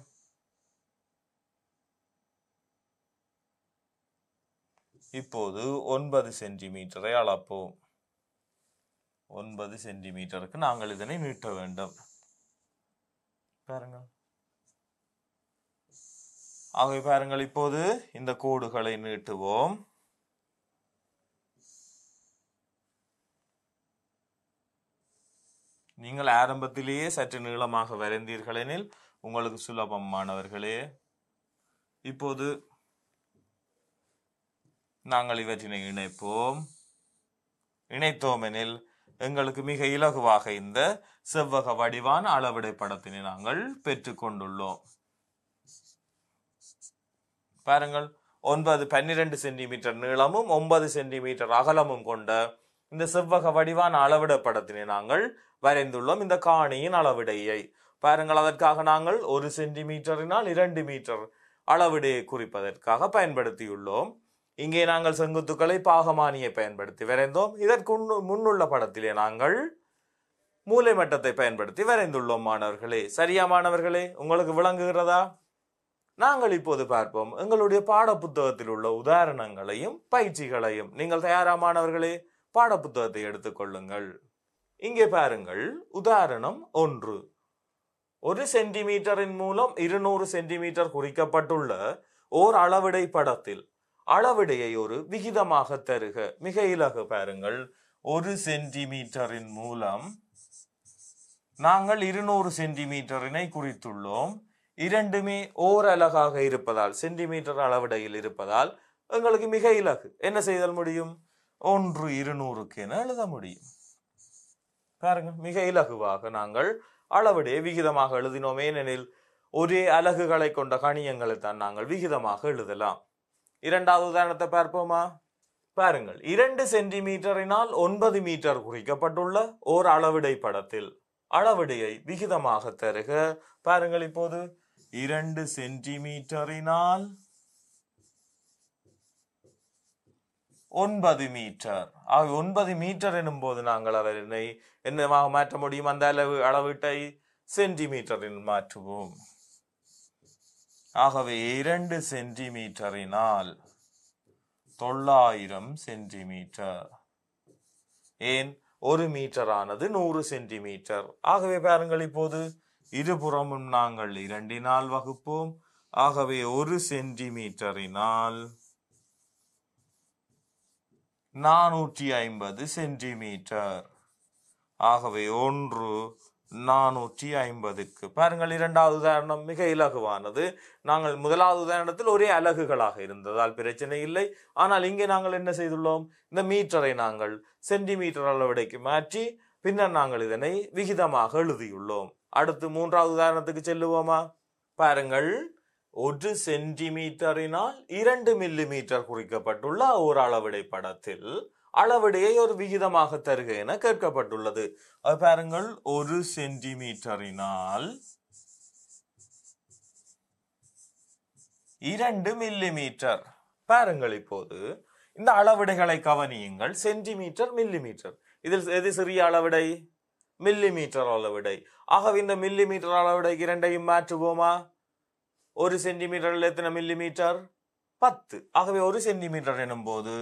இப்போது ஒன்பது சென்டிமீட்டரை அளப்போம் ஒன்பது சென்டிமீட்டருக்கு நாங்கள் இதனை நீட்ட வேண்டும் பாருங்கள் ஆகவே பாருங்கள் இப்போது இந்த கோடுகளை நீட்டுவோம் நீங்கள் ஆரம்பத்திலேயே சற்று நீளமாக வரைந்தீர்களெனில் உங்களுக்கு சுலபம் இப்போது நாங்கள் இவற்றினை இணைப்போம் இணைத்தோமெனில் எங்களுக்கு மிக இலகுவாக இந்த செவ்வக வடிவான அளவிடை படத்தினை நாங்கள் பெற்றுக்கொண்டுள்ளோம் பாருங்கள் ஒன்பது பன்னிரண்டு சென்டிமீட்டர் நீளமும் ஒன்பது சென்டிமீட்டர் அகலமும் கொண்ட இந்த செவ்வக வடிவான அளவிட படத்தினை நாங்கள் வரைந்துள்ளோம் இந்த காணியின் அளவிடையை பாருங்கள் அதற்காக நாங்கள் ஒரு சென்டிமீட்டரினால் இரண்டு மீட்டர் அளவிடையை குறிப்பதற்காக பயன்படுத்தியுள்ளோம் இங்கே நாங்கள் செங்குத்துக்களை பாகமானியை பயன்படுத்தி வரைந்தோம் இதற்கு முன்னுள்ள படத்திலே நாங்கள் மூளை மட்டத்தை பயன்படுத்தி வரைந்துள்ளோம் மாணவர்களே சரியா மாணவர்களே உங்களுக்கு விளங்குகிறதா நாங்கள் இப்போது பார்ப்போம் எங்களுடைய பாடப்புத்தகத்தில் உள்ள உதாரணங்களையும் பயிற்சிகளையும் நீங்கள் தயாரா மாணவர்களே பாடப்புத்தகத்தை எடுத்துக்கொள்ளுங்கள் இங்கே பாருங்கள் உதாரணம் ஒன்று ஒரு சென்டிமீட்டரின் மூலம் இருநூறு சென்டிமீட்டர் குறிக்கப்பட்டுள்ள ஓர் அளவிடை படத்தில் அளவிடையை ஒரு விகிதமாக தருக மிக இலகு பாருங்கள் ஒரு சென்டிமீட்டரின் மூலம் நாங்கள் இருநூறு சென்டிமீட்டரினை குறித்துள்ளோம் இரண்டுமே ஓர் அலகாக இருப்பதால் சென்டிமீட்டர் அளவிடையில் இருப்பதால் எங்களுக்கு மிக இலகு என்ன செய்தல் முடியும் ஒன்று இருநூறுக்கு என எழுத முடியும் பாருங்க மிக இலகுவாக நாங்கள் அளவுடைய விகிதமாக எழுதினோம் ஏனெனில் ஒரே அலகுகளை கொண்ட கணியங்களை தான் நாங்கள் விகிதமாக எழுதலாம் இரண்டாவது உதாரணத்தை பார்ப்போமா பாருங்கள் இரண்டு சென்டிமீட்டரினால் ஒன்பது மீட்டர் குறிக்கப்பட்டுள்ள ஓர் அளவிடை படத்தில் அளவிடையை விகிதமாக தருக பாருங்கள் இப்போது இரண்டு சென்டிமீட்டரினால் ஒன்பது மீட்டர் ஆக ஒன்பது மீட்டர் என்னும் போது நாங்கள் அதனை என்னமாக மாற்ற முடியும் அந்த அளவு அளவீட்டை சென்டிமீட்டரில் மாற்றுவோம் ஆகவே இரண்டு சென்டிமீட்டரினால் தொள்ளாயிரம் சென்டிமீட்டர் ஏன் ஒரு மீட்டர் ஆனது நூறு சென்டிமீட்டர் ஆகவே பாருங்கள் இப்போது இருபுறமும் நாங்கள் இரண்டினால் வகுப்போம் ஆகவே ஒரு சென்டிமீட்டரினால் நானூற்றி ஐம்பது சென்டிமீட்டர் ஆகவே ஒன்று நானூற்றி ஐம்பதுக்கு பாருங்கள் இரண்டாவது உதாரணம் மிக இலகுவானது நாங்கள் முதலாவது உதாரணத்தில் ஒரே அலகுகளாக இருந்ததால் பிரச்சனை இல்லை ஆனால் இங்கே நாங்கள் என்ன செய்துள்ளோம் இந்த மீட்டரை நாங்கள் சென்டிமீட்டர் அளவடைக்கு மாற்றி பின்னர் நாங்கள் இதனை விகிதமாக எழுதியுள்ளோம் அடுத்து மூன்றாவது உதாரணத்துக்கு செல்லுவோமா பாருங்கள் ஒரு சென்டிமீட்டரினால் இரண்டு மில்லி மீட்டர் குறிக்கப்பட்டுள்ள ஒரு அளவிடை படத்தில் அளவிடையை ஒரு விகிதமாக தருக என கேட்கப்பட்டுள்ளது பாருங்கள் ஒரு சென்டிமீட்டரினால் இரண்டு மில்லி மீட்டர் பாருங்கள் இப்போது இந்த அளவிடைகளை கவனியுங்கள் சென்டிமீட்டர் மில்லி மீட்டர் இதில் எது சிறிய அளவிடை மில்லி மீட்டர் அளவிடை ஆகவே இந்த மில்லி மீட்டர் அளவிடை இரண்டையும் மாற்றுவோமா ஒரு சென்டிமீட்டரில் எத்தனை மில்லி மீட்டர் பத்து ஆகவே ஒரு சென்டிமீட்டர் எனும் போது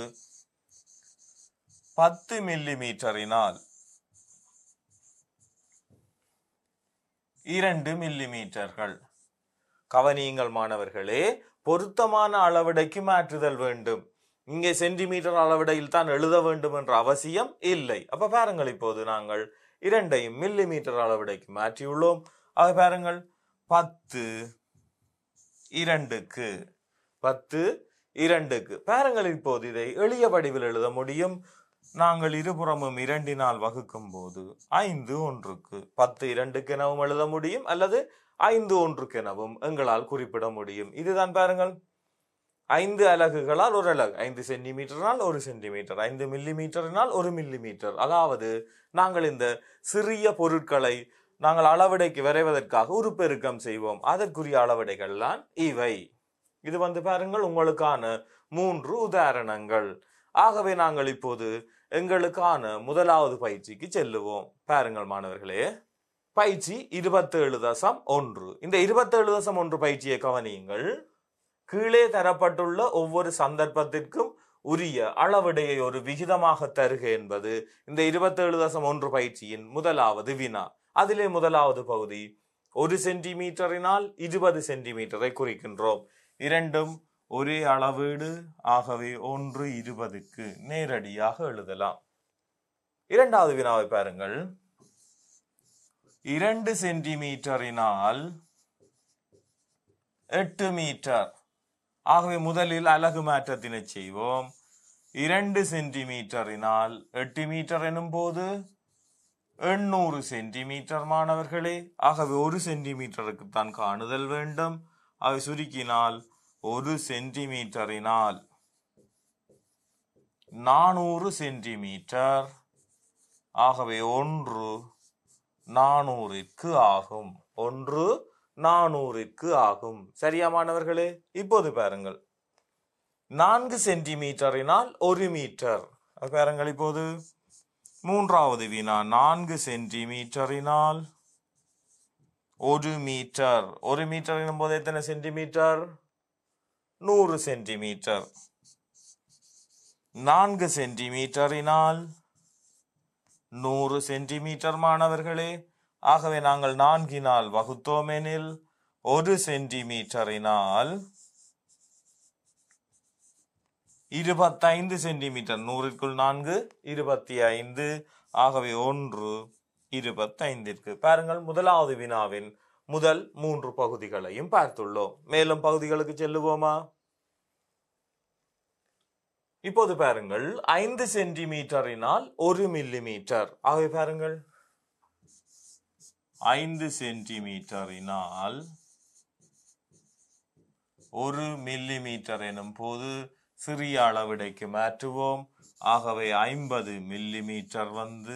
பத்து மில்லி மீட்டரினால் இரண்டு மில்லி மீட்டர்கள் கவனியுங்கள் மாணவர்களே பொருத்தமான அளவிடைக்கு மாற்றுதல் வேண்டும் இங்கே சென்டிமீட்டர் அளவிடையில் தான் எழுத வேண்டும் என்ற அவசியம் இல்லை அப்ப பாருங்கள் இப்போது நாங்கள் இரண்டையும் மில்லி மீட்டர் அளவிடைக்கு மாற்றியுள்ளோம் ஆக பாருங்கள் பத்து இரண்டுக்கு பத்து இரண்டுக்கு பாருங்கள் இப்போது இதை எளிய வடிவில் எழுத முடியும் நாங்கள் இருபுறமும் இரண்டினால் வகுக்கும் போது ஐந்து ஒன்றுக்கு பத்து இரண்டுக்கு எனவும் எழுத முடியும் அல்லது ஐந்து ஒன்றுக்கு எனவும் எங்களால் குறிப்பிட முடியும் இதுதான் பாருங்கள் ஐந்து அலகுகளால் ஒரு அலகு ஐந்து சென்டிமீட்டரினால் ஒரு சென்டிமீட்டர் ஐந்து மில்லி மீட்டரினால் ஒரு மில்லி மீட்டர் அதாவது நாங்கள் இந்த சிறிய பொருட்களை நாங்கள் அளவடைக்கு விரைவதற்காக உறுப்பெருக்கம் செய்வோம் அதற்குரிய அளவடைகள்லாம் இவை இது வந்து பாருங்கள் உங்களுக்கான மூன்று உதாரணங்கள் ஆகவே நாங்கள் இப்போது எங்களுக்கான முதலாவது பயிற்சிக்கு செல்லுவோம் பாருங்கள் மாணவர்களே பயிற்சி இருபத்தேழு தசம் ஒன்று இந்த இருபத்தேழு தசம் ஒன்று பயிற்சியை கவனியுங்கள் கீழே தரப்பட்டுள்ள ஒவ்வொரு சந்தர்ப்பத்திற்கும் உரிய அளவிடையை ஒரு விகிதமாக தருக என்பது இந்த இருபத்தேழு தசம் ஒன்று பயிற்சியின் முதலாவது வினா அதிலே முதலாவது பகுதி ஒரு சென்டிமீட்டரினால் இருபது சென்டிமீட்டரை குறிக்கின்றோம் இரண்டும் ஒரே அளவீடு ஆகவே ஒன்று இருபதுக்கு நேரடியாக எழுதலாம் இரண்டாவது வினாவை பாருங்கள் இரண்டு சென்டிமீட்டரினால் எட்டு மீட்டர் ஆகவே முதலில் அலகு மாற்றத்தினை செய்வோம் இரண்டு சென்டிமீட்டரினால் எட்டு மீட்டர் எனும் போது எண்ணூறு சென்டிமீட்டர் மாணவர்களே ஆகவே ஒரு சென்டிமீட்டருக்கு தான் காணுதல் வேண்டும் அதை சுருக்கினால் ஒரு சென்டிமீட்டரினால் நானூறு சென்டிமீட்டர் ஆகவே ஒன்று நானூறுக்கு ஆகும் ஒன்று நானூறுக்கு ஆகும் சரியா மாணவர்களே இப்போது பாருங்கள் நான்கு சென்டிமீட்டரினால் ஒரு மீட்டர் பாருங்கள் இப்போது மூன்றாவது வினா நான்கு சென்டிமீட்டரினால் ஒரு மீட்டர் ஒரு மீட்டர் போது எத்தனை சென்டிமீட்டர் நூறு சென்டிமீட்டர் நான்கு சென்டிமீட்டரினால் நூறு சென்டிமீட்டர் மாணவர்களே ஆகவே நாங்கள் நான்கினால் வகுத்தோமெனில் ஒரு சென்டிமீட்டரினால் இருபத்தைந்து சென்டிமீட்டர் நூறிற்குள் நான்கு இருபத்தி ஐந்து ஆகவே ஒன்று இருபத்தைந்திற்கு பாருங்கள் முதலாவது வினாவின் முதல் மூன்று பகுதிகளையும் பார்த்துள்ளோம் மேலும் பகுதிகளுக்கு செல்லுவோமா இப்போது பாருங்கள் ஐந்து சென்டிமீட்டரினால் ஒரு மில்லிமீட்டர் மீட்டர் ஆகவே பாருங்கள் ஐந்து சென்டிமீட்டரினால் ஒரு மில்லிமீட்டர் எனும் போது சிறிய அளவிடைக்கு மாற்றுவோம் ஆகவே ஐம்பது மில்லி மீட்டர் வந்து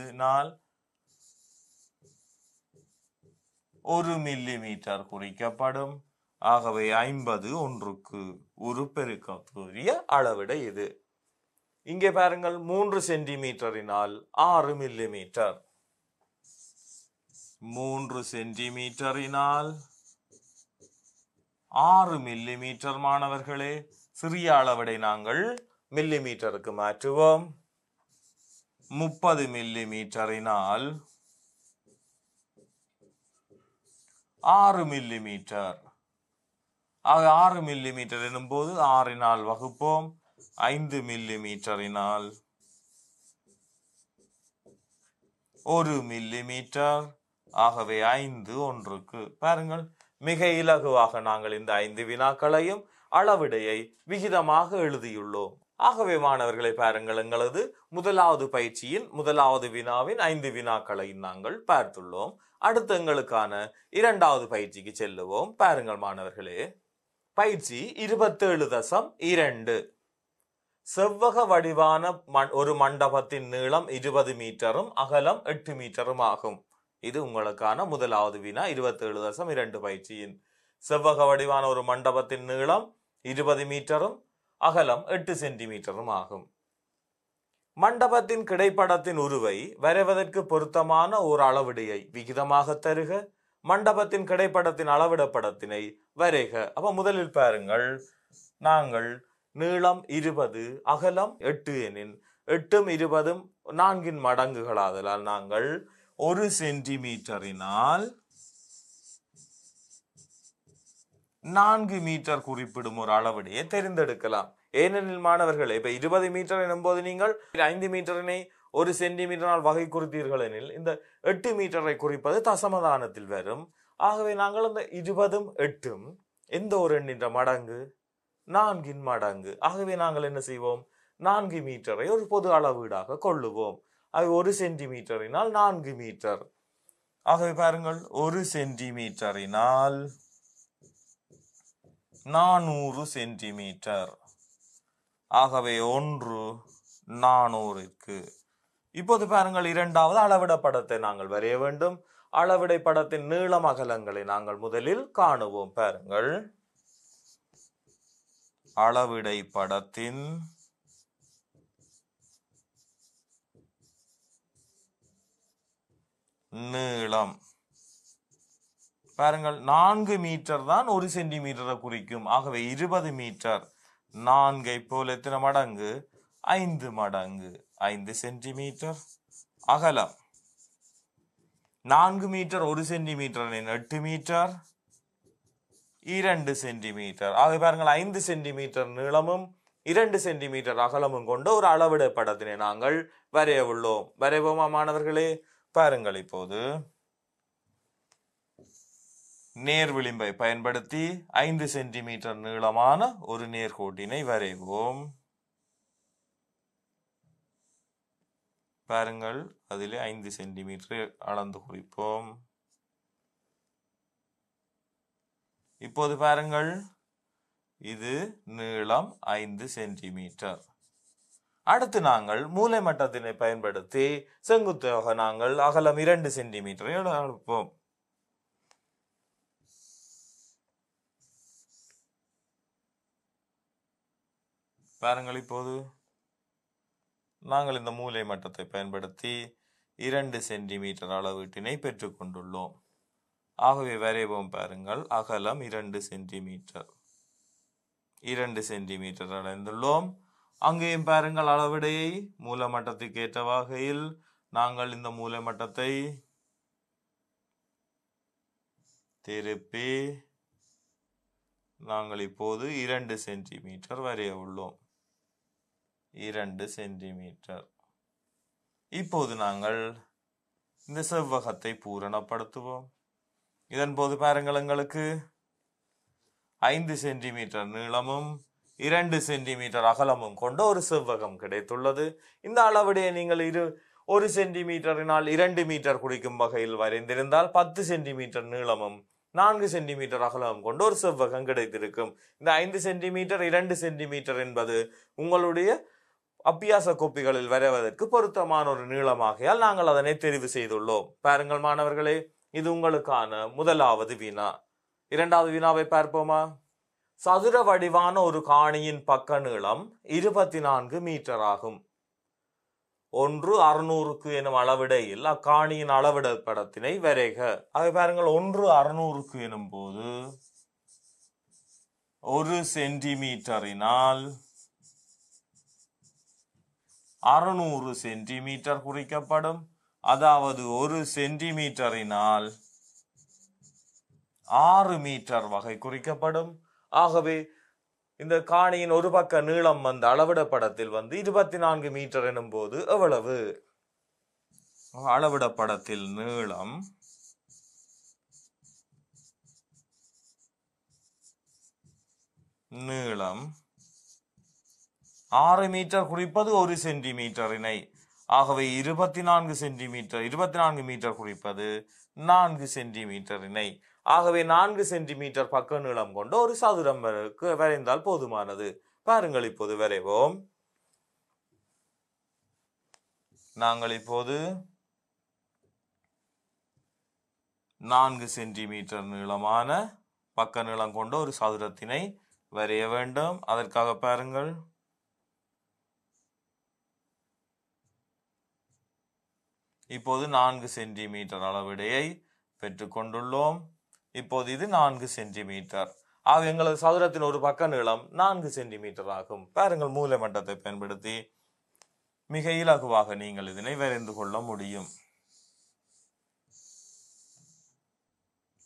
ஒரு மில்லி மீட்டர் குறிக்கப்படும் ஆகவே ஐம்பது ஒன்றுக்கு உருப்பெருக்கக்கூடிய அளவிட இது இங்கே பாருங்கள் மூன்று சென்டிமீட்டரினால் ஆறு மில்லி மீட்டர் மூன்று சென்டிமீட்டரினால் ஆறு மில்லி மீட்டர் மாணவர்களே சிறிய அளவடை நாங்கள் மில்லி மீட்டருக்கு மாற்றுவோம் முப்பது மில்லி மீட்டரினால் ஆறு மில்லி மீட்டர் ஆக ஆறு மில்லி மீட்டர் எனும்போது ஆறினால் வகுப்போம் ஐந்து மில்லி மீட்டரினால் ஒரு மில்லி மீட்டர் ஆகவே ஐந்து ஒன்றுக்கு பாருங்கள் மிக இலகுவாக நாங்கள் இந்த ஐந்து வினாக்களையும் அளவிடையை விகிதமாக எழுதியுள்ளோம் ஆகவே மாணவர்களை பாருங்கள் எங்களது முதலாவது பயிற்சியின் முதலாவது வினாவின் ஐந்து வினாக்களை நாங்கள் பார்த்துள்ளோம் அடுத்து எங்களுக்கான இரண்டாவது பயிற்சிக்கு செல்லுவோம் பாருங்கள் மாணவர்களே பயிற்சி இருபத்தேழு தசம் இரண்டு செவ்வக வடிவான ஒரு மண்டபத்தின் நீளம் இருபது மீட்டரும் அகலம் எட்டு மீட்டரும் ஆகும் இது உங்களுக்கான முதலாவது வினா இருபத்தேழு தசம் இரண்டு பயிற்சியின் செவ்வக வடிவான ஒரு மண்டபத்தின் நீளம் இருபது மீட்டரும் அகலம் எட்டு சென்டிமீட்டரும் ஆகும் மண்டபத்தின் கிடைப்படத்தின் உருவை வரைவதற்கு பொருத்தமான ஒரு அளவிடையை விகிதமாக தருக மண்டபத்தின் கிடைப்படத்தின் அளவிடப்படத்தினை வரைக அப்ப முதலில் பாருங்கள் நாங்கள் நீளம் இருபது அகலம் எட்டு எனின் எட்டும் இருபதும் நான்கின் மடங்குகளாதலால் நாங்கள் ஒரு சென்டிமீட்டரினால் நான்கு மீட்டர் குறிப்பிடும் ஒரு அளவிடையே தெரிந்தெடுக்கலாம் ஏனெனில் மாணவர்களே இப்போ இருபது மீட்டர் எனும்போது நீங்கள் ஐந்து மீட்டரினை ஒரு சென்டிமீட்டரால் வகை குறித்தீர்கள் எனில் இந்த எட்டு மீட்டரை குறிப்பது தசமதானத்தில் வரும் ஆகவே நாங்கள் இந்த இருபதும் எட்டும் எந்த ஒரு எண்ணின்ற மடங்கு நான்கின் மடங்கு ஆகவே நாங்கள் என்ன செய்வோம் நான்கு மீட்டரை ஒரு பொது அளவீடாக கொள்ளுவோம் அது ஒரு சென்டிமீட்டரினால் நான்கு மீட்டர் ஆகவே பாருங்கள் ஒரு சென்டிமீட்டரினால் நானூறு சென்டிமீட்டர் ஆகவே ஒன்று நானூறுக்கு இப்போது பாருங்கள் இரண்டாவது அளவிட படத்தை நாங்கள் வரைய வேண்டும் அளவிடை படத்தின் நீளம் அகலங்களை நாங்கள் முதலில் காணுவோம் பாருங்கள் அளவிடை படத்தின் நீளம் பாருங்கள் நான்கு மீட்டர் தான் ஒரு சென்டிமீட்டரை குறிக்கும் ஆகவே இருபது மீட்டர் நான்கை போல் எத்தனை மடங்கு ஐந்து மடங்கு ஐந்து சென்டிமீட்டர் அகலம் நான்கு மீட்டர் ஒரு சென்டிமீட்டர் எட்டு மீட்டர் இரண்டு சென்டிமீட்டர் ஆகவே பாருங்கள் ஐந்து சென்டிமீட்டர் நீளமும் இரண்டு சென்டிமீட்டர் அகலமும் கொண்ட ஒரு அளவிட படத்தினை நாங்கள் உள்ளோம் வரைவோமா மாணவர்களே பாருங்கள் இப்போது நேர் விளிம்பை பயன்படுத்தி ஐந்து சென்டிமீட்டர் நீளமான ஒரு நேர்கோட்டினை வரைவோம் பாருங்கள் அதில் ஐந்து சென்டிமீட்டர் அளந்து குறிப்போம் இப்போது பாருங்கள் இது நீளம் ஐந்து சென்டிமீட்டர் அடுத்து நாங்கள் மூலை மட்டத்தினை பயன்படுத்தி செங்குத்தோக நாங்கள் அகலம் இரண்டு சென்டிமீட்டரை அனுப்போம் பாருங்கள் இப்போது நாங்கள் இந்த மூலை மட்டத்தை பயன்படுத்தி இரண்டு சென்டிமீட்டர் அளவீட்டினை பெற்றுக்கொண்டுள்ளோம் ஆகவே வரைவோம் பாருங்கள் அகலம் இரண்டு சென்டிமீட்டர் இரண்டு சென்டிமீட்டர் அடைந்துள்ளோம் அங்கேயும் பாருங்கள் அளவிடையை மூலமட்டத்துக்கு ஏற்ற வகையில் நாங்கள் இந்த மட்டத்தை திருப்பி நாங்கள் இப்போது இரண்டு சென்டிமீட்டர் வரைய உள்ளோம் இரண்டு சென்டிமீட்டர் இப்போது நாங்கள் இந்த செவ்வகத்தை பூரணப்படுத்துவோம் இதன் போது பாருங்கள் எங்களுக்கு ஐந்து சென்டிமீட்டர் நீளமும் இரண்டு சென்டிமீட்டர் அகலமும் கொண்ட ஒரு செவ்வகம் கிடைத்துள்ளது இந்த அளவுடைய நீங்கள் இரு ஒரு சென்டிமீட்டரினால் இரண்டு மீட்டர் குடிக்கும் வகையில் வரைந்திருந்தால் பத்து சென்டிமீட்டர் நீளமும் நான்கு சென்டிமீட்டர் அகலமும் கொண்ட ஒரு செவ்வகம் கிடைத்திருக்கும் இந்த ஐந்து சென்டிமீட்டர் இரண்டு சென்டிமீட்டர் என்பது உங்களுடைய அபியாச கோப்பிகளில் வரைவதற்கு பொருத்தமான ஒரு நீளமாகையால் நாங்கள் அதனை தெரிவு செய்துள்ளோம் பாருங்கள் மாணவர்களே இது உங்களுக்கான முதலாவது வினா இரண்டாவது வினாவை பார்ப்போமா சதுர வடிவான ஒரு காணியின் பக்க நீளம் இருபத்தி நான்கு மீட்டர் ஆகும் ஒன்று அறுநூறுக்கு எனும் அளவிடையில் அக்காணியின் அளவிட படத்தினை வரைக அதை பாருங்கள் ஒன்று அறுநூறுக்கு எனும் போது ஒரு சென்டிமீட்டரினால் அறுநூறு சென்டிமீட்டர் குறிக்கப்படும் அதாவது ஒரு சென்டிமீட்டரினால் ஆறு மீட்டர் வகை குறிக்கப்படும் ஆகவே இந்த காணியின் ஒரு பக்க நீளம் வந்து அளவிடப்படத்தில் வந்து இருபத்தி நான்கு மீட்டர் எனும் போது எவ்வளவு அளவிடப்படத்தில் நீளம் நீளம் ஆறு மீட்டர் குறிப்பது ஒரு சென்டிமீட்டரினை ஆகவே இருபத்தி நான்கு சென்டிமீட்டர் இருபத்தி நான்கு மீட்டர் குறிப்பது நான்கு சென்டிமீட்டரினை ஆகவே நான்கு சென்டிமீட்டர் பக்க நீளம் கொண்ட ஒரு சதுரம் வரைந்தால் போதுமானது பாருங்கள் இப்போது வரைவோம் நாங்கள் இப்போது நான்கு சென்டிமீட்டர் நீளமான பக்க நீளம் கொண்ட ஒரு சதுரத்தினை வரைய வேண்டும் அதற்காக பாருங்கள் இப்போது நான்கு சென்டிமீட்டர் அளவிடையை பெற்றுக்கொண்டுள்ளோம் இப்போது இது நான்கு சென்டிமீட்டர் ஆக எங்களது சதுரத்தின் ஒரு பக்க நீளம் நான்கு சென்டிமீட்டர் ஆகும் பாருங்கள் மூலை மட்டத்தை பயன்படுத்தி மிக இலகுவாக நீங்கள் இதனை வரைந்து கொள்ள முடியும்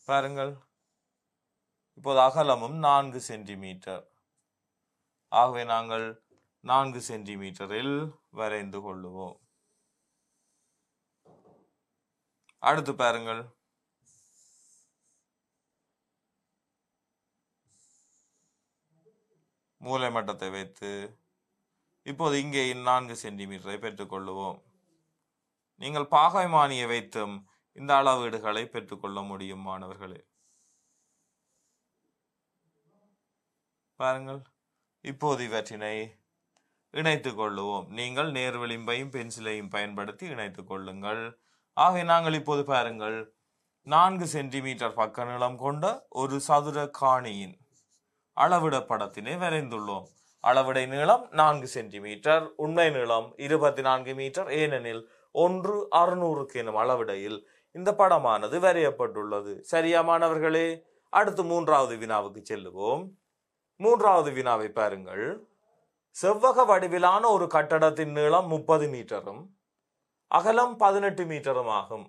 பாருங்கள் இப்போது அகலமும் நான்கு சென்டிமீட்டர் ஆகவே நாங்கள் நான்கு சென்டிமீட்டரில் வரைந்து கொள்ளுவோம் அடுத்து பாருங்கள் மூளை மட்டத்தை வைத்து இப்போது இங்கே நான்கு சென்டிமீட்டரை பெற்றுக்கொள்ளுவோம் நீங்கள் பாகைமானியை வைத்தும் இந்த அளவீடுகளை பெற்றுக்கொள்ள முடியும் மாணவர்களே பாருங்கள் இப்போது இவற்றினை இணைத்துக் கொள்ளுவோம் நீங்கள் நேர்வெளிம்பையும் பென்சிலையும் பயன்படுத்தி இணைத்துக் கொள்ளுங்கள் ஆகவே நாங்கள் இப்போது பாருங்கள் நான்கு சென்டிமீட்டர் பக்க நீளம் கொண்ட ஒரு சதுர காணியின் அளவிட படத்தினை வரைந்துள்ளோம் அளவிடை நீளம் நான்கு சென்டிமீட்டர் உண்மை நீளம் இருபத்தி நான்கு மீட்டர் ஏனெனில் ஒன்று அறுநூறுக்கு எனும் அளவிடையில் இந்த படமானது வரையப்பட்டுள்ளது சரியா மாணவர்களே அடுத்து மூன்றாவது வினாவுக்கு செல்லுவோம் மூன்றாவது வினாவை பாருங்கள் செவ்வக வடிவிலான ஒரு கட்டடத்தின் நீளம் முப்பது மீட்டரும் அகலம் பதினெட்டு மீட்டரும் ஆகும்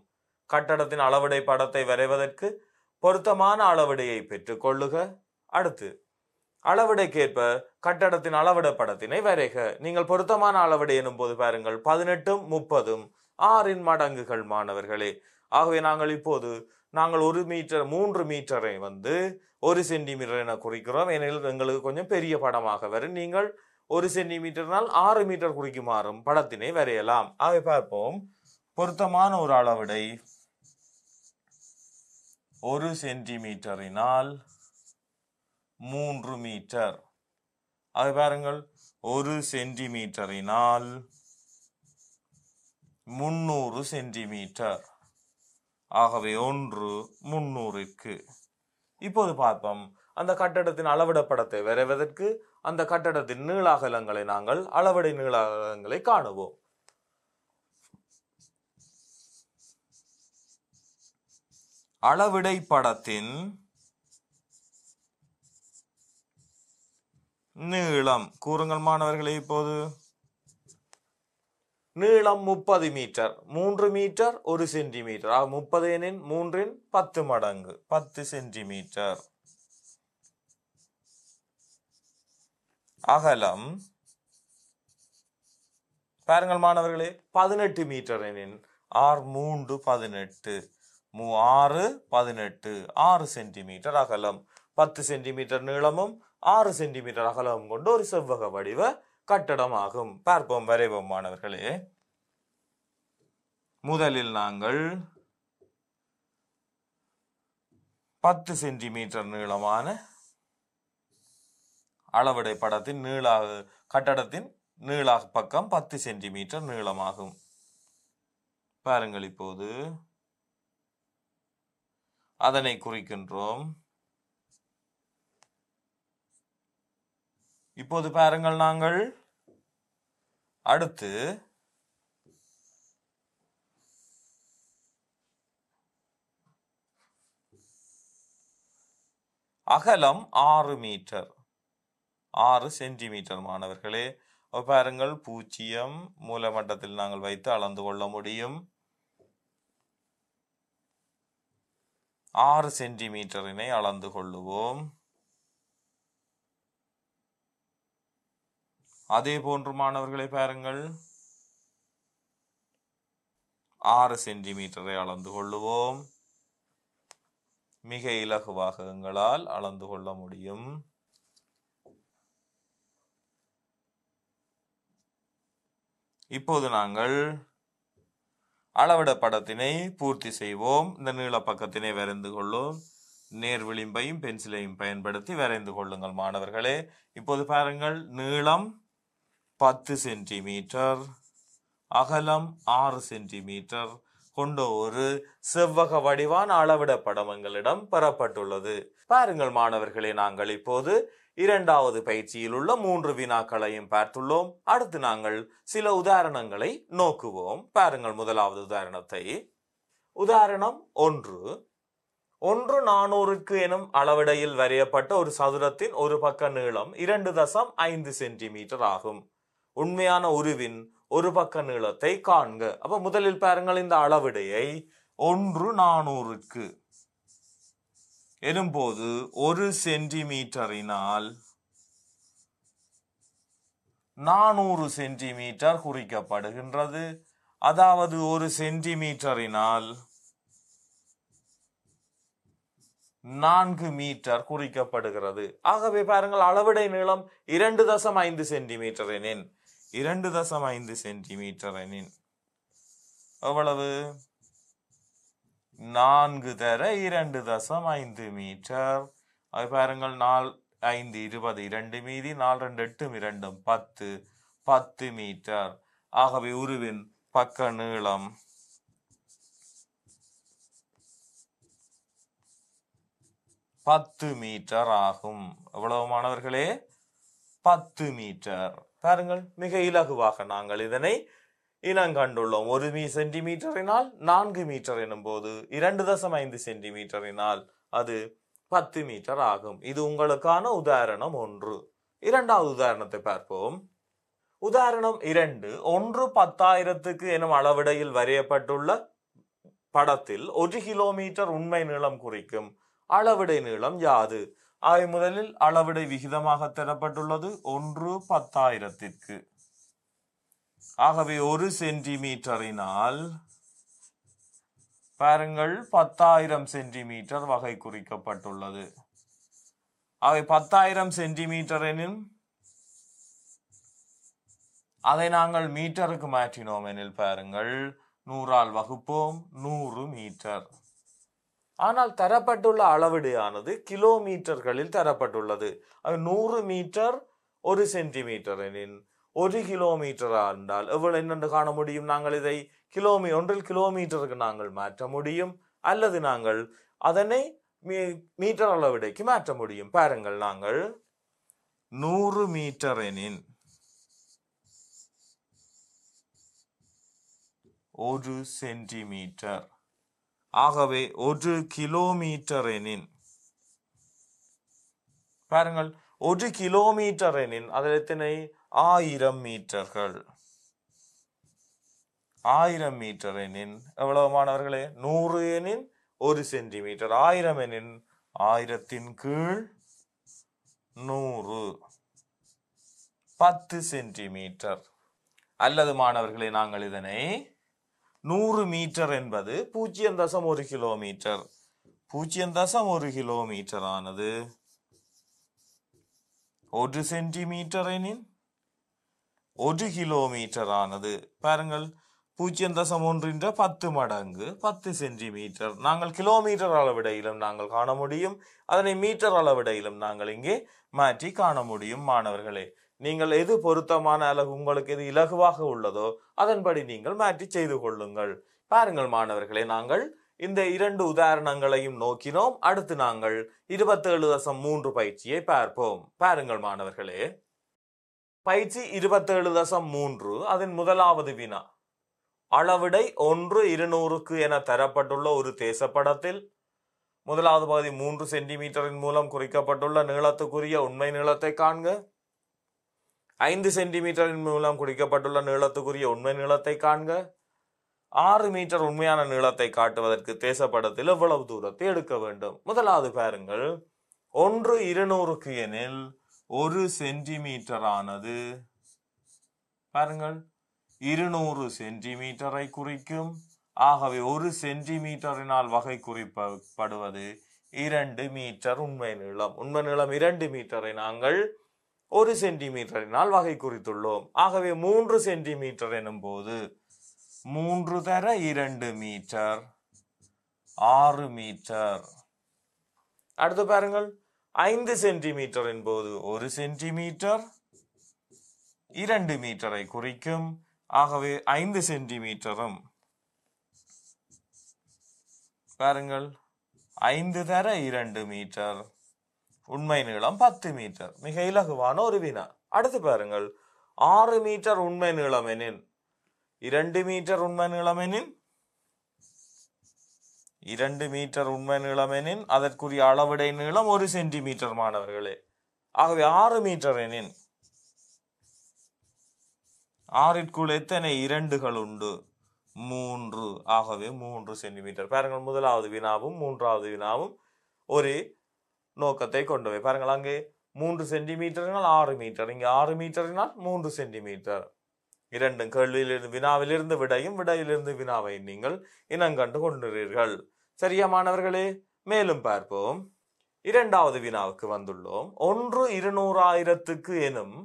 கட்டடத்தின் அளவடை படத்தை வரைவதற்கு பொருத்தமான அளவடையை கொள்ளுக அடுத்து அளவடைக்கேற்ப கட்டடத்தின் அளவிட படத்தினை வரைக நீங்கள் பொருத்தமான அளவடை எனும் போது பாருங்கள் பதினெட்டும் முப்பதும் ஆறின் மடங்குகள் மாணவர்களே ஆகவே நாங்கள் இப்போது நாங்கள் ஒரு மீட்டர் மூன்று மீட்டரை வந்து ஒரு சென்டிமீட்டர் என குறிக்கிறோம் ஏனெனில் எங்களுக்கு கொஞ்சம் பெரிய படமாக வரும் நீங்கள் ஒரு சென்டிமீட்டர்னால் ஆறு மீட்டர் குறிக்குமாறும் படத்தினை வரையலாம் அவை பார்ப்போம் பொருத்தமான ஒரு அளவிடை ஒரு சென்டிமீட்டரினால் மூன்று மீட்டர் அதை பாருங்கள் ஒரு சென்டிமீட்டரினால் முன்னூறு சென்டிமீட்டர் ஆகவே ஒன்று முன்னூறுக்கு இப்போது பார்ப்போம் அந்த கட்டடத்தின் அளவிட படத்தை வரைவதற்கு அந்த கட்டடத்தின் நீளாகலங்களை நாங்கள் அளவடை நீளாகலங்களை காணுவோம் அளவிடை படத்தின் நீளம் கூறுங்கள் மாணவர்களே இப்போது நீளம் முப்பது மீட்டர் மூன்று மீட்டர் ஒரு சென்டிமீட்டர் முப்பது எனின் மூன்றின் பத்து மடங்கு பத்து சென்டிமீட்டர் அகலம் பாருங்கள் மாணவர்களே பதினெட்டு மீட்டர் எனின் ஆறு மூன்று பதினெட்டு மூ ஆறு பதினெட்டு ஆறு சென்டிமீட்டர் அகலம் பத்து சென்டிமீட்டர் நீளமும் ஆறு சென்டிமீட்டர் அகலமும் கொண்டு ஒரு செவ்வக வடிவ கட்டடமாகும் பார்ப்போம் வரைவோம் மாணவர்களே முதலில் நாங்கள் பத்து சென்டிமீட்டர் நீளமான அளவடை படத்தின் நீளாக கட்டடத்தின் நீளாக பக்கம் பத்து சென்டிமீட்டர் நீளமாகும் பாருங்கள் இப்போது அதனை குறிக்கின்றோம் இப்போது பாருங்கள் நாங்கள் அடுத்து அகலம் ஆறு மீட்டர் ஆறு சென்டிமீட்டர் மாணவர்களே பாருங்கள் பூஜ்ஜியம் மூலமட்டத்தில் நாங்கள் வைத்து அளந்து கொள்ள முடியும் ஆறு சென்டிமீட்டரினை அளந்து கொள்ளுவோம் அதே போன்று மாணவர்களை பாருங்கள் ஆறு சென்டிமீட்டரை அளந்து கொள்ளுவோம் மிக இலகுவாக எங்களால் அளந்து கொள்ள முடியும் இப்போது நாங்கள் அளவிட படத்தினை பூர்த்தி செய்வோம் இந்த நீள பக்கத்தினை வரைந்து கொள்ளும் நேர் விளிம்பையும் பென்சிலையும் பயன்படுத்தி வரைந்து கொள்ளுங்கள் மாணவர்களே இப்போது பாருங்கள் நீளம் பத்து சென்டிமீட்டர் அகலம் ஆறு சென்டிமீட்டர் கொண்ட ஒரு செவ்வக வடிவான அளவிட படம் எங்களிடம் பெறப்பட்டுள்ளது பாருங்கள் மாணவர்களே நாங்கள் இப்போது இரண்டாவது பயிற்சியில் உள்ள மூன்று வினாக்களையும் பார்த்துள்ளோம் அடுத்து நாங்கள் சில உதாரணங்களை நோக்குவோம் பாருங்கள் முதலாவது உதாரணத்தை உதாரணம் ஒன்று ஒன்று நானூறுக்கு எனும் அளவிடையில் வரையப்பட்ட ஒரு சதுரத்தின் ஒரு பக்க நீளம் இரண்டு தசம் ஐந்து சென்டிமீட்டர் ஆகும் உண்மையான உருவின் ஒரு பக்க நீளத்தை காண்க அப்ப முதலில் பாருங்கள் இந்த அளவிடையை ஒன்று நானூறுக்கு எனும்போது ஒரு சென்டிமீட்டரினால் நானூறு சென்டிமீட்டர் குறிக்கப்படுகின்றது அதாவது ஒரு சென்டிமீட்டரினால் நான்கு மீட்டர் குறிக்கப்படுகிறது ஆகவே பாருங்கள் அளவிடை நீளம் இரண்டு தசம் ஐந்து சென்டிமீட்டர் எனின் இரண்டு தசம் ஐந்து சென்டிமீட்டர் எனின் எவ்வளவு நான்கு தர இரண்டு தசம் ஐந்து மீட்டர் அது பாருங்கள் நால் ஐந்து இருபது இரண்டு மீதி நால் ரெண்டு எட்டும் இரண்டும் பத்து பத்து மீட்டர் ஆகவே உருவின் பக்க நீளம் பத்து மீட்டர் ஆகும் எவ்வளவு மாணவர்களே பத்து மீட்டர் பாருங்கள் மிக இலகுவாக நாங்கள் இதனை இனம் கண்டுள்ளோம் ஒரு மீ சென்டிமீட்டரினால் நான்கு மீட்டர் எனும்போது இரண்டு தசம் ஐந்து சென்டிமீட்டரினால் அது பத்து மீட்டர் ஆகும் இது உங்களுக்கான உதாரணம் ஒன்று இரண்டாவது உதாரணத்தை பார்ப்போம் உதாரணம் இரண்டு ஒன்று பத்தாயிரத்துக்கு எனும் அளவிடையில் வரையப்பட்டுள்ள படத்தில் ஒரு கிலோமீட்டர் உண்மை நீளம் குறிக்கும் அளவிடை நீளம் யாது அவை முதலில் அளவிடை விகிதமாக தரப்பட்டுள்ளது ஒன்று பத்தாயிரத்திற்கு ஆகவே ஒரு சென்டிமீட்டரினால் பாருங்கள் பத்தாயிரம் சென்டிமீட்டர் வகை குறிக்கப்பட்டுள்ளது அவை பத்தாயிரம் சென்டிமீட்டர் எனும் அதை நாங்கள் மீட்டருக்கு மாற்றினோம் எனில் பாருங்கள் நூறால் வகுப்போம் நூறு மீட்டர் ஆனால் தரப்பட்டுள்ள அளவிடையானது கிலோமீட்டர்களில் தரப்பட்டுள்ளது அது நூறு மீட்டர் ஒரு சென்டிமீட்டர் எனின் ஒரு கிலோமீட்டரா என்றால் எவ்வளவு என்னென்று காண முடியும் நாங்கள் இதை கிலோமீ ஒன்றில் கிலோமீட்டருக்கு நாங்கள் மாற்ற முடியும் அல்லது நாங்கள் அதனை மீட்டர் அளவிடைக்கு மாற்ற முடியும் பாருங்கள் நாங்கள் நூறு மீட்டர் எனின் ஒரு சென்டிமீட்டர் ஆகவே ஒரு கிலோமீட்டர் எனின் பாருங்கள் ஒரு கிலோமீட்டர் எனின் அதில் எத்தனை ஆயிரம் மீட்டர்கள் ஆயிரம் மீட்டர் எனின் எவ்வளவு மாணவர்களே நூறு எனின் ஒரு சென்டிமீட்டர் ஆயிரம் எனின் ஆயிரத்தின் கீழ் நூறு பத்து சென்டிமீட்டர் அல்லது மாணவர்களே நாங்கள் இதனை நூறு மீட்டர் என்பது பூஜ்ஜியம் தசம் ஒரு கிலோமீட்டர் பூஜ்ஜியம் தசம் ஒரு கிலோமீட்டர் ஆனது ஒரு சென்டிமீட்டர் எனின் ஒரு ஆனது பாருங்கள் பூஜ்ஜியம் தசம் ஒன்றின்ற பத்து மடங்கு பத்து சென்டிமீட்டர் நாங்கள் கிலோமீட்டர் அளவிடையிலும் நாங்கள் காண முடியும் அதனை மீட்டர் அளவிடையிலும் நாங்கள் இங்கே மாற்றி காண முடியும் மாணவர்களே நீங்கள் எது பொருத்தமான அலகு உங்களுக்கு எது இலகுவாக உள்ளதோ அதன்படி நீங்கள் மாற்றி செய்து கொள்ளுங்கள் பாருங்கள் மாணவர்களே நாங்கள் இந்த இரண்டு உதாரணங்களையும் நோக்கினோம் அடுத்து நாங்கள் இருபத்தேழு தசம் மூன்று பயிற்சியை பார்ப்போம் பாருங்கள் மாணவர்களே பயிற்சி இருபத்தேழு தசம் மூன்று அதன் முதலாவது வினா அளவிடை ஒன்று இருநூறுக்கு என தரப்பட்டுள்ள ஒரு தேசப்படத்தில் முதலாவது பகுதி மூன்று சென்டிமீட்டரின் மூலம் குறிக்கப்பட்டுள்ள நீளத்துக்குரிய உண்மை நீளத்தை காண்க ஐந்து சென்டிமீட்டரின் மூலம் குறிக்கப்பட்டுள்ள நீளத்துக்குரிய உண்மை நீளத்தை காண்க ஆறு மீட்டர் உண்மையான நீளத்தை காட்டுவதற்கு தேசப்படத்தில் எவ்வளவு தூரத்தை எடுக்க வேண்டும் முதலாவது பாருங்கள் ஒன்று இருநூறுக்கு எனில் ஒரு சென்டிமீட்டரானது பாருங்கள் இருநூறு சென்டிமீட்டரை குறிக்கும் ஆகவே ஒரு சென்டிமீட்டரினால் வகை குறிப்பப்படுவது இரண்டு மீட்டர் உண்மை நீளம் உண்மை நீளம் இரண்டு மீட்டரை நாங்கள் ஒரு சென்டிமீட்டரினால் வகை குறித்துள்ளோம் ஆகவே மூன்று சென்டிமீட்டர் எனும் போது மூன்று தர இரண்டு மீட்டர் ஆறு மீட்டர் அடுத்து பாருங்கள் ஐந்து சென்டிமீட்டரின் போது ஒரு சென்டிமீட்டர் இரண்டு மீட்டரை குறிக்கும் ஆகவே ஐந்து சென்டிமீட்டரும் பாருங்கள் ஐந்து தர இரண்டு மீட்டர் உண்மை நீளம் பத்து மீட்டர் மிக இலகுவான ஒரு வினா அடுத்து பாருங்கள் ஆறு மீட்டர் உண்மை நீளம் எனின் இரண்டு மீட்டர் உண்மை நீளம் எனின் இரண்டு மீட்டர் உண்மை நீளம் எனின் அதற்குரிய அளவிடை நீளம் ஒரு சென்டிமீட்டர் மாணவர்களே ஆகவே ஆறு மீட்டர் எனின் ஆறிற்குள் எத்தனை இரண்டுகள் உண்டு மூன்று ஆகவே மூன்று சென்டிமீட்டர் பாருங்கள் முதலாவது வினாவும் மூன்றாவது வினாவும் ஒரு நோக்கத்தை கொண்டவை பாருங்கள் அங்கே மூன்று சென்டிமீட்டர்னால் ஆறு மீட்டர் இங்கே ஆறு மீட்டர்னால் மூன்று சென்டிமீட்டர் இரண்டு கேள்வியிலிருந்து வினாவிலிருந்து விடையும் விடையிலிருந்து வினாவை நீங்கள் இனங்கண்டு கொண்டுள்ளீர்கள் சரியா மாணவர்களே மேலும் பார்ப்போம் இரண்டாவது வினாவுக்கு வந்துள்ளோம் ஒன்று இருநூறாயிரத்துக்கு எனும்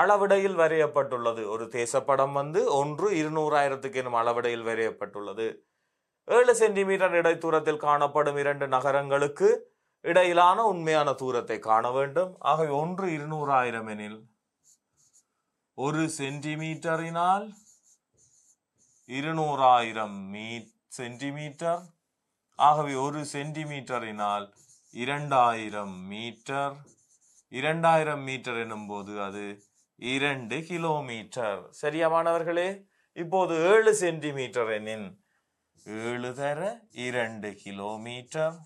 அளவிடையில் வரையப்பட்டுள்ளது ஒரு தேசப்படம் வந்து ஒன்று இருநூறாயிரத்துக்கு எனும் அளவிடையில் வரையப்பட்டுள்ளது ஏழு சென்டிமீட்டர் இடைத்தூரத்தில் காணப்படும் இரண்டு நகரங்களுக்கு இடையிலான உண்மையான தூரத்தை காண வேண்டும் ஆகவே ஒன்று இருநூறாயிரம் எனில் ஒரு சென்டிமீட்டரினால் இருநூறாயிரம் மீ சென்டிமீட்டர் ஆகவே ஒரு சென்டிமீட்டரினால் இரண்டாயிரம் மீட்டர் இரண்டாயிரம் மீட்டர் எனும்போது அது இரண்டு கிலோமீட்டர் சரியா மாணவர்களே இப்போது ஏழு சென்டிமீட்டர் எனின் ஏழு தர இரண்டு கிலோமீட்டர்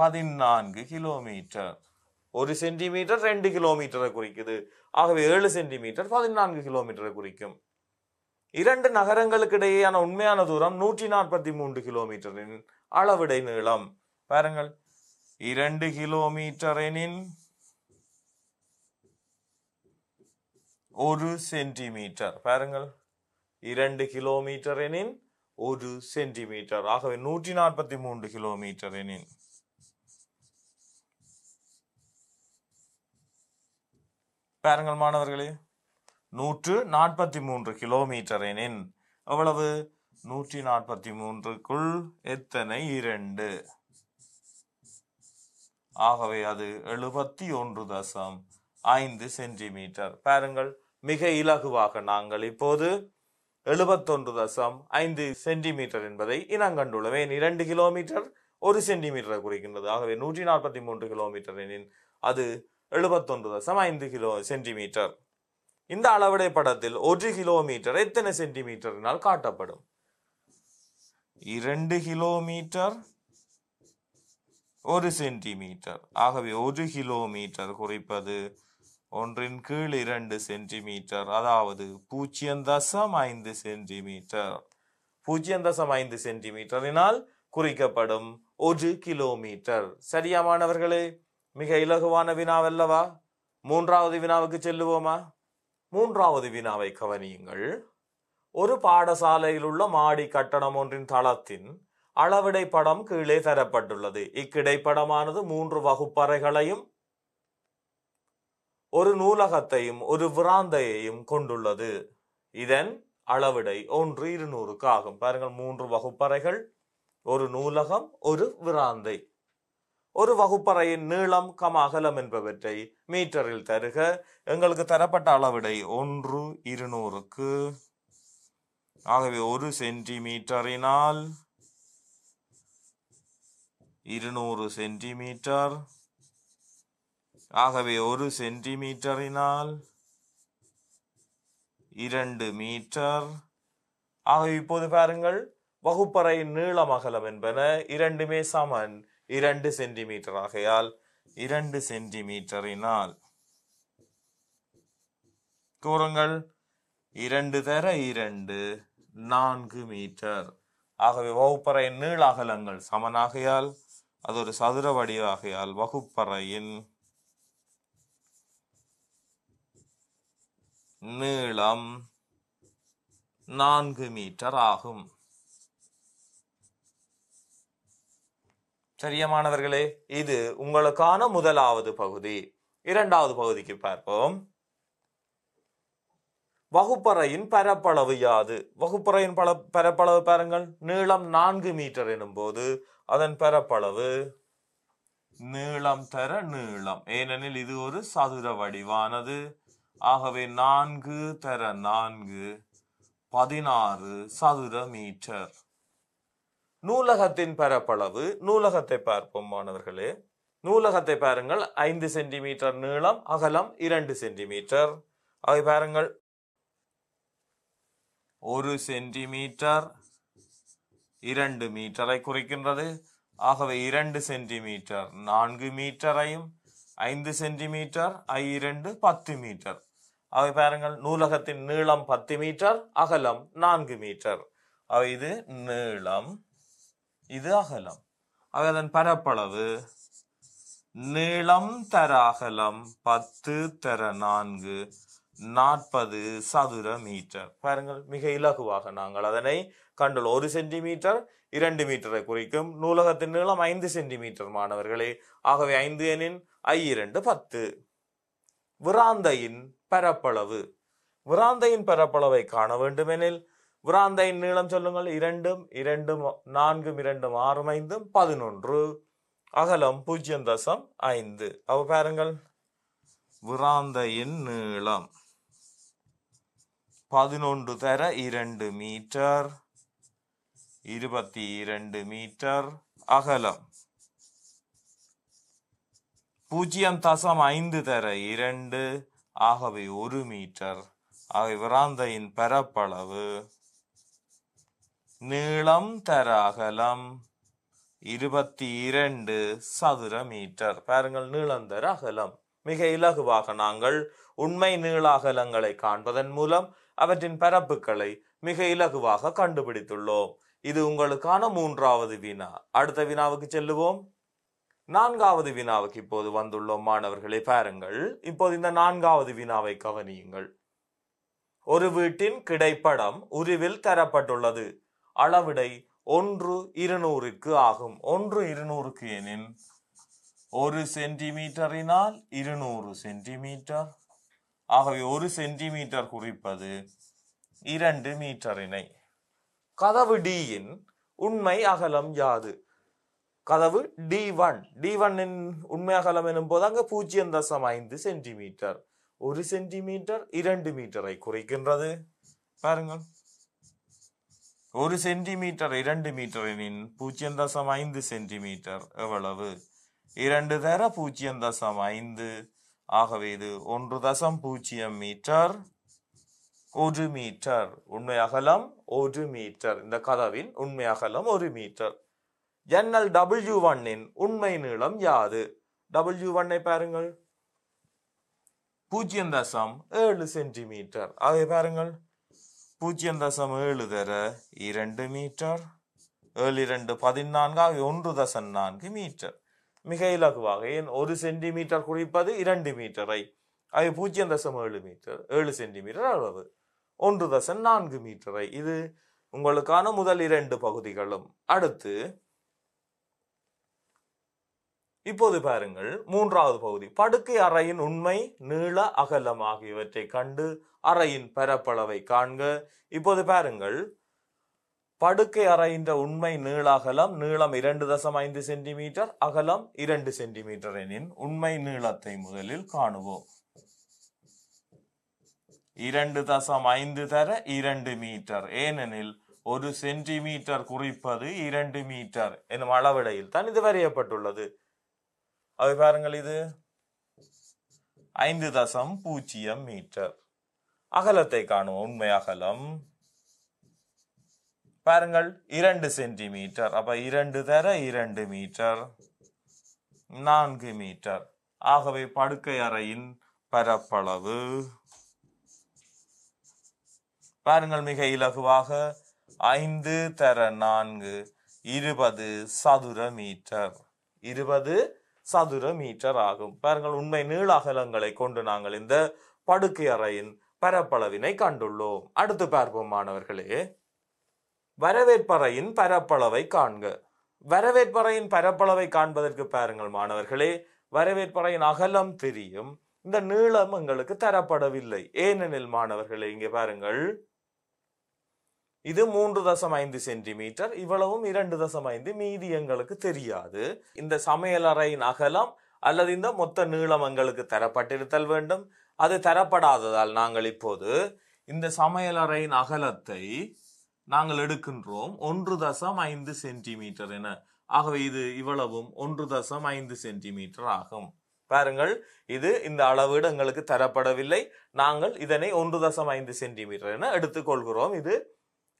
பதினான்கு கிலோமீட்டர் ஒரு சென்டிமீட்டர் ரெண்டு கிலோமீட்டரை குறிக்குது ஆகவே ஏழு சென்டிமீட்டர் பதினான்கு கிலோமீட்டரை குறிக்கும் இரண்டு நகரங்களுக்கு இடையேயான உண்மையான தூரம் நூற்றி நாற்பத்தி மூன்று கிலோமீட்டரின் அளவிடை நீளம் பாருங்கள் இரண்டு கிலோமீட்டரினின் ஒரு சென்டிமீட்டர் பாருங்கள் இரண்டு கிலோமீட்டரினின் ஒரு சென்டிமீட்டர் ஆகவே நூற்றி நாற்பத்தி மூன்று கிலோமீட்டரினின் பாருங்கள் மாணவர்களே நூற்று நாற்பத்தி மூன்று கிலோமீட்டர் எனின் எவ்வளவு நூற்றி நாற்பத்தி மூன்றுக்குள் எத்தனை இரண்டு ஆகவே அது எழுபத்தி ஒன்று தசம் ஐந்து சென்டிமீட்டர் பாருங்கள் மிக இலகுவாக நாங்கள் இப்போது எழுபத்தொன்று தசம் ஐந்து சென்டிமீட்டர் என்பதை இனம் ஏன் இரண்டு கிலோமீட்டர் ஒரு சென்டிமீட்டரை குறிக்கின்றது ஆகவே நூற்றி நாற்பத்தி மூன்று கிலோமீட்டர் எனின் அது எழுபத்தொன்பது தசம் ஐந்து கிலோ சென்டிமீட்டர் இந்த அளவுடை படத்தில் ஒரு கிலோமீட்டர் எத்தனை சென்டிமீட்டரினால் காட்டப்படும் இரண்டு கிலோமீட்டர் ஒரு சென்டிமீட்டர் ஆகவே ஒரு கிலோமீட்டர் குறிப்பது ஒன்றின் கீழ் இரண்டு சென்டிமீட்டர் அதாவது பூஜ்ஜியம் தசம் ஐந்து சென்டிமீட்டர் பூஜ்ஜியம் தசம் ஐந்து சென்டிமீட்டரினால் குறிக்கப்படும் ஒரு கிலோமீட்டர் சரியா மாணவர்களே மிக இலகுவான வினாவல்லவா மூன்றாவது வினாவுக்கு செல்லுவோமா மூன்றாவது வினாவை கவனியுங்கள் ஒரு பாடசாலையில் உள்ள மாடி கட்டணம் ஒன்றின் தளத்தின் அளவிடை படம் கீழே தரப்பட்டுள்ளது இக்கிடைப்படமானது மூன்று வகுப்பறைகளையும் ஒரு நூலகத்தையும் ஒரு விராந்தையையும் கொண்டுள்ளது இதன் அளவிடை ஒன்று இருநூறுக்கு ஆகும் பாருங்கள் மூன்று வகுப்பறைகள் ஒரு நூலகம் ஒரு விராந்தை ஒரு வகுப்பறையின் நீளம் கம் அகலம் என்பவற்றை மீட்டரில் தருக எங்களுக்கு தரப்பட்ட அளவிடை ஒன்று இருநூறுக்கு ஆகவே ஒரு சென்டிமீட்டரினால் இருநூறு சென்டிமீட்டர் ஆகவே ஒரு சென்டிமீட்டரினால் இரண்டு மீட்டர் ஆகவே இப்போது பாருங்கள் வகுப்பறை நீளம் அகலம் என்பன இரண்டுமே சமன் இரண்டு சென்டிமீட்டர் ஆகையால் இரண்டு சென்டிமீட்டரினால் கூறுங்கள் இரண்டு தர இரண்டு நான்கு மீட்டர் ஆகவே வகுப்பறையின் நீள அகலங்கள் சமனாகையால் அது ஒரு சதுர வடிவாகையால் வகுப்பறையின் நீளம் நான்கு மீட்டர் ஆகும் சரியமானவர்களே இது உங்களுக்கான முதலாவது பகுதி இரண்டாவது பகுதிக்கு பார்ப்போம் வகுப்பறையின் பரப்பளவு யாது வகுப்பறையின் பல பரப்பளவு பாருங்கள் நீளம் நான்கு மீட்டர் எனும் போது அதன் பரப்பளவு நீளம் தர நீளம் ஏனெனில் இது ஒரு சதுர வடிவானது ஆகவே நான்கு தர நான்கு பதினாறு சதுர மீட்டர் நூலகத்தின் பரப்பளவு நூலகத்தை பார்ப்போம் மாணவர்களே நூலகத்தை பாருங்கள் ஐந்து சென்டிமீட்டர் நீளம் அகலம் இரண்டு சென்டிமீட்டர் அதை பாருங்கள் ஒரு சென்டிமீட்டர் இரண்டு மீட்டரை குறிக்கின்றது ஆகவே இரண்டு சென்டிமீட்டர் நான்கு மீட்டரையும் ஐந்து சென்டிமீட்டர் ஐ இரண்டு பத்து மீட்டர் அவை பாருங்கள் நூலகத்தின் நீளம் பத்து மீட்டர் அகலம் நான்கு மீட்டர் இது நீளம் இது அகலம் அதன் பரப்பளவு நீளம் தர அகலம் பத்து தர நான்கு நாற்பது சதுர மீட்டர் பாருங்கள் மிக இலகுவாக நாங்கள் அதனை கண்டுள்ளோம் ஒரு சென்டிமீட்டர் இரண்டு மீட்டரை குறிக்கும் நூலகத்தின் நீளம் ஐந்து சென்டிமீட்டர் மாணவர்களே ஆகவே ஐந்து எனின் ஐ இரண்டு பத்து விராந்தையின் பரப்பளவு விராந்தையின் பரப்பளவை காண வேண்டுமெனில் விராந்தையின் நீளம் சொல்லுங்கள் இரண்டும் இரண்டும் நான்கும் இரண்டும் ஆறும் ஐந்தும் பதினொன்று அகலம் பூஜ்ஜியம் தசம் ஐந்து அவ பாருங்கள் விராந்தையின் நீளம் பதினொன்று தர இரண்டு மீட்டர் இருபத்தி இரண்டு மீட்டர் அகலம் பூஜ்ஜியம் தசம் ஐந்து தர இரண்டு ஆகவே ஒரு மீட்டர் ஆகவே விராந்தையின் பரப்பளவு நீளம் தராகலம் அகலம் இருபத்தி இரண்டு சதுர மீட்டர் பாருங்கள் நீளம் தர அகலம் மிக இலகுவாக நாங்கள் உண்மை நீள அகலங்களை காண்பதன் மூலம் அவற்றின் பரப்புகளை மிக இலகுவாக கண்டுபிடித்துள்ளோம் இது உங்களுக்கான மூன்றாவது வினா அடுத்த வினாவுக்கு செல்லுவோம் நான்காவது வினாவுக்கு இப்போது வந்துள்ளோம் மாணவர்களை பாருங்கள் இப்போது இந்த நான்காவது வினாவை கவனியுங்கள் ஒரு வீட்டின் கிடைப்படம் உருவில் தரப்பட்டுள்ளது அளவிடை ஒன்று இருநூறுக்கு ஆகும் ஒன்று இருநூறுக்கு எனில் ஒரு சென்டிமீட்டரினால் இருநூறு சென்டிமீட்டர் ஆகவே ஒரு சென்டிமீட்டர் குறிப்பது இரண்டு மீட்டரினை கதவு டியின் உண்மை அகலம் யாது கதவு டி ஒன் டி ஒன்னின் உண்மை அகலம் எனும் போது அங்கு பூஜ்ஜியம் தசம் ஐந்து சென்டிமீட்டர் ஒரு சென்டிமீட்டர் இரண்டு மீட்டரை குறைக்கின்றது பாருங்கள் ஒரு சென்டிமீட்டர் இரண்டு மீட்டரின் பூஜ்ஜியம் தசம் ஐந்து சென்டிமீட்டர் எவ்வளவு இரண்டு தர பூஜ்ஜியம் தசம் ஐந்து ஆகவே இது ஒன்று தசம் பூஜ்ஜியம் மீட்டர் ஒரு மீட்டர் உண்மை அகலம் ஒரு மீட்டர் இந்த கதவின் உண்மை அகலம் ஒரு மீட்டர் என்எல் டபிள்யூ ஒன்னின் உண்மை நீளம் யாது டபிள்யூ ஒன்னை பாருங்கள் பூஜ்ஜியம் தசம் ஏழு சென்டிமீட்டர் அதை பாருங்கள் பூஜ்ஜியம் தசம் ஏழு தர இரண்டு மீட்டர் ஏழு இரண்டு பதினான்காக ஒன்று தசம் நான்கு மீட்டர் மிக இலகுவாக ஏன் ஒரு சென்டிமீட்டர் குறிப்பது இரண்டு மீட்டரை அது பூஜ்ஜியம் தசம் ஏழு மீட்டர் ஏழு சென்டிமீட்டர் அளவு ஒன்று தசம் நான்கு மீட்டரை இது உங்களுக்கான முதல் இரண்டு பகுதிகளும் அடுத்து இப்போது பாருங்கள் மூன்றாவது பகுதி படுக்கை அறையின் உண்மை நீள அகலம் ஆகியவற்றை கண்டு அறையின் பரப்பளவை காண்க இப்போது பாருங்கள் படுக்கை அறையின்ற உண்மை நீள அகலம் நீளம் இரண்டு தசம் ஐந்து சென்டிமீட்டர் அகலம் இரண்டு சென்டிமீட்டர் எனின் உண்மை நீளத்தை முதலில் காணுவோம் இரண்டு தசம் ஐந்து தர இரண்டு மீட்டர் ஏனெனில் ஒரு சென்டிமீட்டர் குறிப்பது இரண்டு மீட்டர் எனும் அளவிடையில் தான் இது வரையப்பட்டுள்ளது அது பாருங்கள் இது ஐந்து தசம் பூஜ்ஜியம் மீட்டர் அகலத்தை காணும் உண்மை அகலம் பாருங்கள் இரண்டு சென்டிமீட்டர் அப்ப இரண்டு தர இரண்டு மீட்டர் நான்கு மீட்டர் ஆகவே படுக்கை அறையின் பரப்பளவு பாருங்கள் மிக இலகுவாக ஐந்து தர நான்கு இருபது சதுர மீட்டர் இருபது சதுர மீட்டர் ஆகும் பாருங்கள் உண்மை நீள அகலங்களை கொண்டு நாங்கள் இந்த படுக்கை அறையின் பரப்பளவினை கண்டுள்ளோம் அடுத்து பார்ப்போம் மாணவர்களே வரவேற்பறையின் பரப்பளவை காண்க வரவேற்பறையின் பரப்பளவை காண்பதற்கு பாருங்கள் மாணவர்களே வரவேற்பறையின் அகலம் தெரியும் இந்த நீளம் எங்களுக்கு தரப்படவில்லை ஏனெனில் மாணவர்களே இங்கே பாருங்கள் இது மூன்று தசம் ஐந்து சென்டிமீட்டர் இவ்வளவும் இரண்டு தசம் ஐந்து மீதி எங்களுக்கு தெரியாது இந்த சமையலறையின் அகலம் அல்லது இந்த மொத்த நீளம் எங்களுக்கு தரப்பட்டிருத்தல் வேண்டும் அது தரப்படாததால் நாங்கள் இப்போது இந்த சமையலறையின் அகலத்தை நாங்கள் எடுக்கின்றோம் ஒன்று தசம் ஐந்து சென்டிமீட்டர் என ஆகவே இது இவ்வளவும் ஒன்று தசம் ஐந்து சென்டிமீட்டர் ஆகும் பாருங்கள் இது இந்த அளவீடு எங்களுக்கு தரப்படவில்லை நாங்கள் இதனை ஒன்று தசம் ஐந்து சென்டிமீட்டர் என எடுத்துக்கொள்கிறோம் இது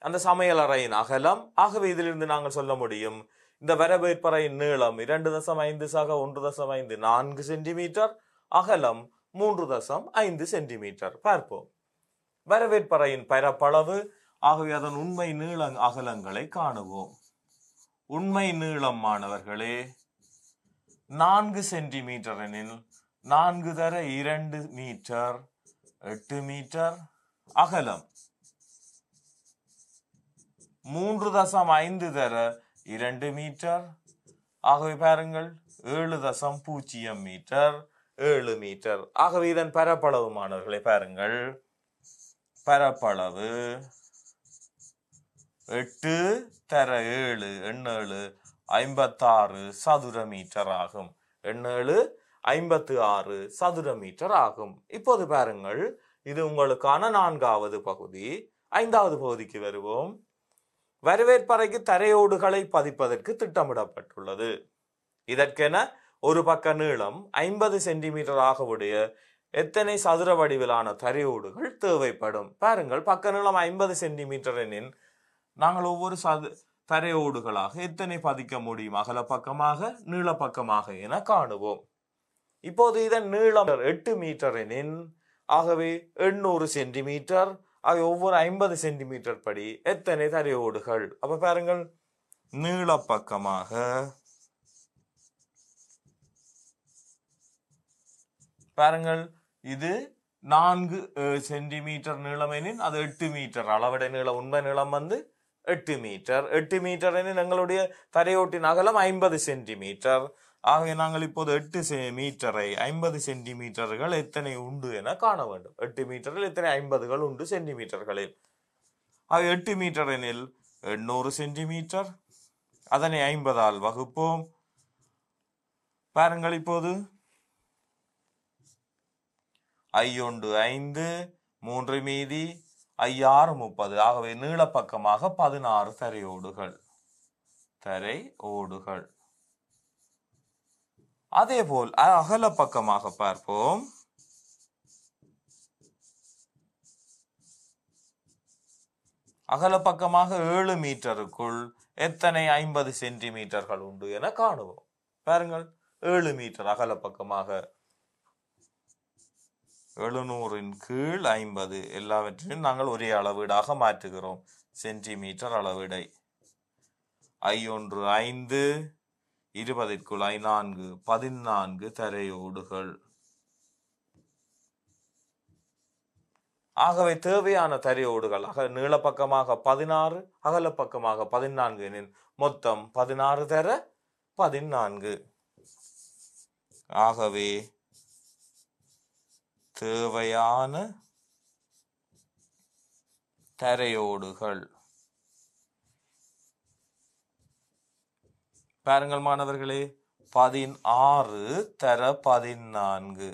அந்த சமையல் அறையின் அகலம் ஆகவே இதிலிருந்து நாங்கள் சொல்ல முடியும் இந்த வரவேற்பறையின் நீளம் இரண்டு தசம் ஐந்து சக ஒன்று தசம் ஐந்து நான்கு சென்டிமீட்டர் அகலம் மூன்று தசம் ஐந்து சென்டிமீட்டர் பார்ப்போம் வரவேற்பறையின் பரப்பளவு ஆகவே அதன் உண்மை நீள அகலங்களை காணுவோம் உண்மை நீளம் மாணவர்களே நான்கு சென்டிமீட்டர் எனில் நான்கு தர இரண்டு மீட்டர் எட்டு மீட்டர் அகலம் மூன்று தசம் ஐந்து தர இரண்டு மீட்டர் ஆகவே பாருங்கள் ஏழு தசம் பூஜ்ஜியம் மீட்டர் ஏழு மீட்டர் ஆகவே இதன் பரப்பளவு மாணவர்களை பாருங்கள் பரப்பளவு எட்டு தர ஏழு எண்ணேழு ஐம்பத்தாறு சதுர மீட்டர் ஆகும் எண்ணேழு ஐம்பத்து ஆறு சதுர மீட்டர் ஆகும் இப்போது பாருங்கள் இது உங்களுக்கான நான்காவது பகுதி ஐந்தாவது பகுதிக்கு வருவோம் வரவேற்பறைக்கு தரையோடுகளை பதிப்பதற்கு திட்டமிடப்பட்டுள்ளது இதற்கென ஒரு பக்க நீளம் ஐம்பது சென்டிமீட்டர் ஆகவுடைய எத்தனை சதுர வடிவிலான தரையோடுகள் தேவைப்படும் பாருங்கள் பக்க நீளம் ஐம்பது சென்டிமீட்டர் எனின் நாங்கள் ஒவ்வொரு சது தரையோடுகளாக எத்தனை பதிக்க முடியும் அகல பக்கமாக நீள பக்கமாக என காணுவோம் இப்போது இதன் நீளம் எட்டு மீட்டர் எனின் ஆகவே எண்ணூறு சென்டிமீட்டர் ஆகிய ஒவ்வொரு ஐம்பது சென்டிமீட்டர் படி எத்தனை தரையோடுகள் அப்போ பாருங்கள் நீள பக்கமாக பாருங்கள் இது நான்கு சென்டிமீட்டர் நீளமெனின் அது எட்டு மீட்டர் அளவிட நீளம் உண்மை நீளம் வந்து எட்டு மீட்டர் எட்டு மீட்டர் எனின் எங்களுடைய தரையோட்டின் அகலம் ஐம்பது சென்டிமீட்டர் ஆகவே நாங்கள் இப்போது எட்டு மீட்டரை ஐம்பது சென்டிமீட்டர்கள் எத்தனை உண்டு என காண வேண்டும் எட்டு மீட்டரில் எத்தனை ஐம்பதுகள் உண்டு சென்டிமீட்டர்களில் ஆக எட்டு மீட்டர் எனில் எண்ணூறு சென்டிமீட்டர் அதனை ஐம்பதால் வகுப்போம் பாருங்கள் இப்போது ஐயொன்று ஐந்து மூன்று மீதி ஐயாறு முப்பது ஆகவே நீளப்பக்கமாக பதினாறு தரை ஓடுகள் தரை ஓடுகள் அதேபோல் அகல பக்கமாக பார்ப்போம் அகல பக்கமாக ஏழு மீட்டருக்குள் எத்தனை ஐம்பது சென்டிமீட்டர்கள் உண்டு என காணுவோம் பாருங்கள் ஏழு மீட்டர் அகல பக்கமாக எழுநூறின் கீழ் ஐம்பது எல்லாவற்றையும் நாங்கள் ஒரே அளவீடாக மாற்றுகிறோம் சென்டிமீட்டர் அளவிடை ஐ ஒன்று ஐந்து குழாய் நான்கு பதினான்கு தரையோடுகள் ஆகவே தேவையான தரையோடுகள் அக நீளப்பக்கமாக பதினாறு அகலப்பக்கமாக பதினான்கு எனில் மொத்தம் பதினாறு தர பதினான்கு ஆகவே தேவையான தரையோடுகள் பாருங்கள் மாணவர்களே பதினாறு தர பதினான்கு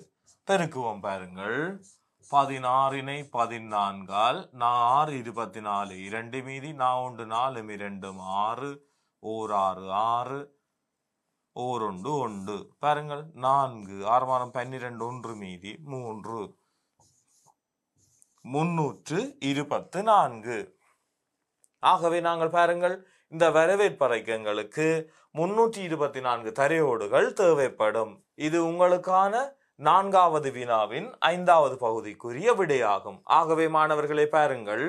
பெருக்குவோம் பாருங்கள் பதினாறினை பதினான்கால் நாறு இருபத்தி நாலு இரண்டு மீதி நான் ஒன்று நாலும் இரண்டும் ஆறு ஓர் ஆறு ஆறு ஓரொண்டு ஒன்று பாருங்கள் நான்கு ஆறுமானம் பன்னிரெண்டு ஒன்று மீதி மூன்று முன்னூற்று இருபத்து நான்கு ஆகவே நாங்கள் பாருங்கள் இந்த வரவேற்பறைக்கு எங்களுக்கு முன்னூற்றி இருபத்தி நான்கு தரையோடுகள் தேவைப்படும் இது உங்களுக்கான நான்காவது வினாவின் ஐந்தாவது பகுதிக்குரிய விடையாகும் ஆகவே மாணவர்களை பாருங்கள்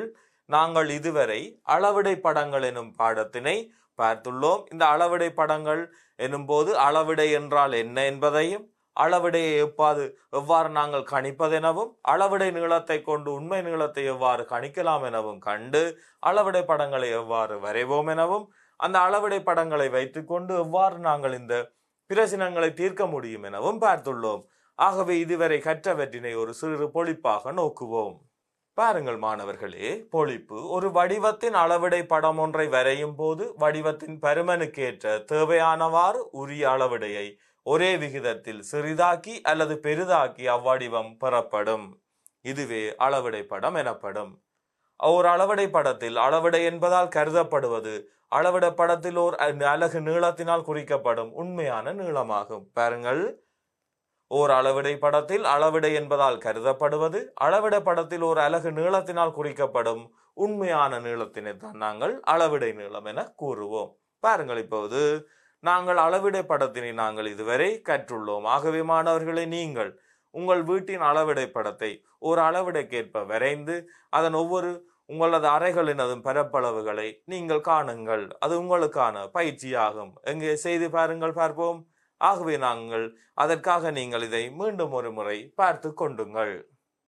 நாங்கள் இதுவரை அளவிடை படங்கள் எனும் பாடத்தினை பார்த்துள்ளோம் இந்த அளவிடை படங்கள் எனும்போது அளவிடை என்றால் என்ன என்பதையும் அளவிடையை எப்பாது எவ்வாறு நாங்கள் கணிப்பதெனவும் அளவிடை நீளத்தை கொண்டு உண்மை நீளத்தை எவ்வாறு கணிக்கலாம் எனவும் கண்டு அளவிடை படங்களை எவ்வாறு வரைவோம் எனவும் அந்த அளவிடை படங்களை வைத்துக்கொண்டு எவ்வாறு நாங்கள் இந்த பிரசினங்களை தீர்க்க முடியும் எனவும் பார்த்துள்ளோம் ஆகவே இதுவரை கற்றவற்றினை ஒரு சிறு பொழிப்பாக நோக்குவோம் பாருங்கள் மாணவர்களே பொழிப்பு ஒரு வடிவத்தின் அளவிடை படம் ஒன்றை வரையும் போது வடிவத்தின் பருமனுக்கேற்ற தேவையானவாறு உரிய அளவிடையை ஒரே விகிதத்தில் சிறிதாக்கி அல்லது பெரிதாக்கி அவ்வடிவம் பெறப்படும் இதுவே அளவிடை படம் எனப்படும் ஒரு அளவிடை படத்தில் அளவிடை என்பதால் கருதப்படுவது அளவிட படத்தில் ஓர் அலகு நீளத்தினால் குறிக்கப்படும் உண்மையான நீளமாகும் பாருங்கள் ஓர் அளவிடை படத்தில் அளவிடை என்பதால் கருதப்படுவது அளவிட படத்தில் ஓர் அலகு நீளத்தினால் குறிக்கப்படும் உண்மையான நீளத்தினை தான் நாங்கள் அளவிடை நீளம் என கூறுவோம் பாருங்கள் இப்போது நாங்கள் அளவிடை படத்தினை நாங்கள் இதுவரை கற்றுள்ளோம் ஆகவே மாணவர்களை நீங்கள் உங்கள் வீட்டின் அளவிடை படத்தை ஒரு அளவிடைக்கேற்ப விரைந்து அதன் ஒவ்வொரு உங்களது அறைகளின் அதுவும் பரப்பளவுகளை நீங்கள் காணுங்கள் அது உங்களுக்கான பயிற்சியாகும் எங்கே செய்து பாருங்கள் பார்ப்போம் ஆகவே நாங்கள் அதற்காக நீங்கள் இதை மீண்டும் ஒரு முறை பார்த்து கொண்டுங்கள்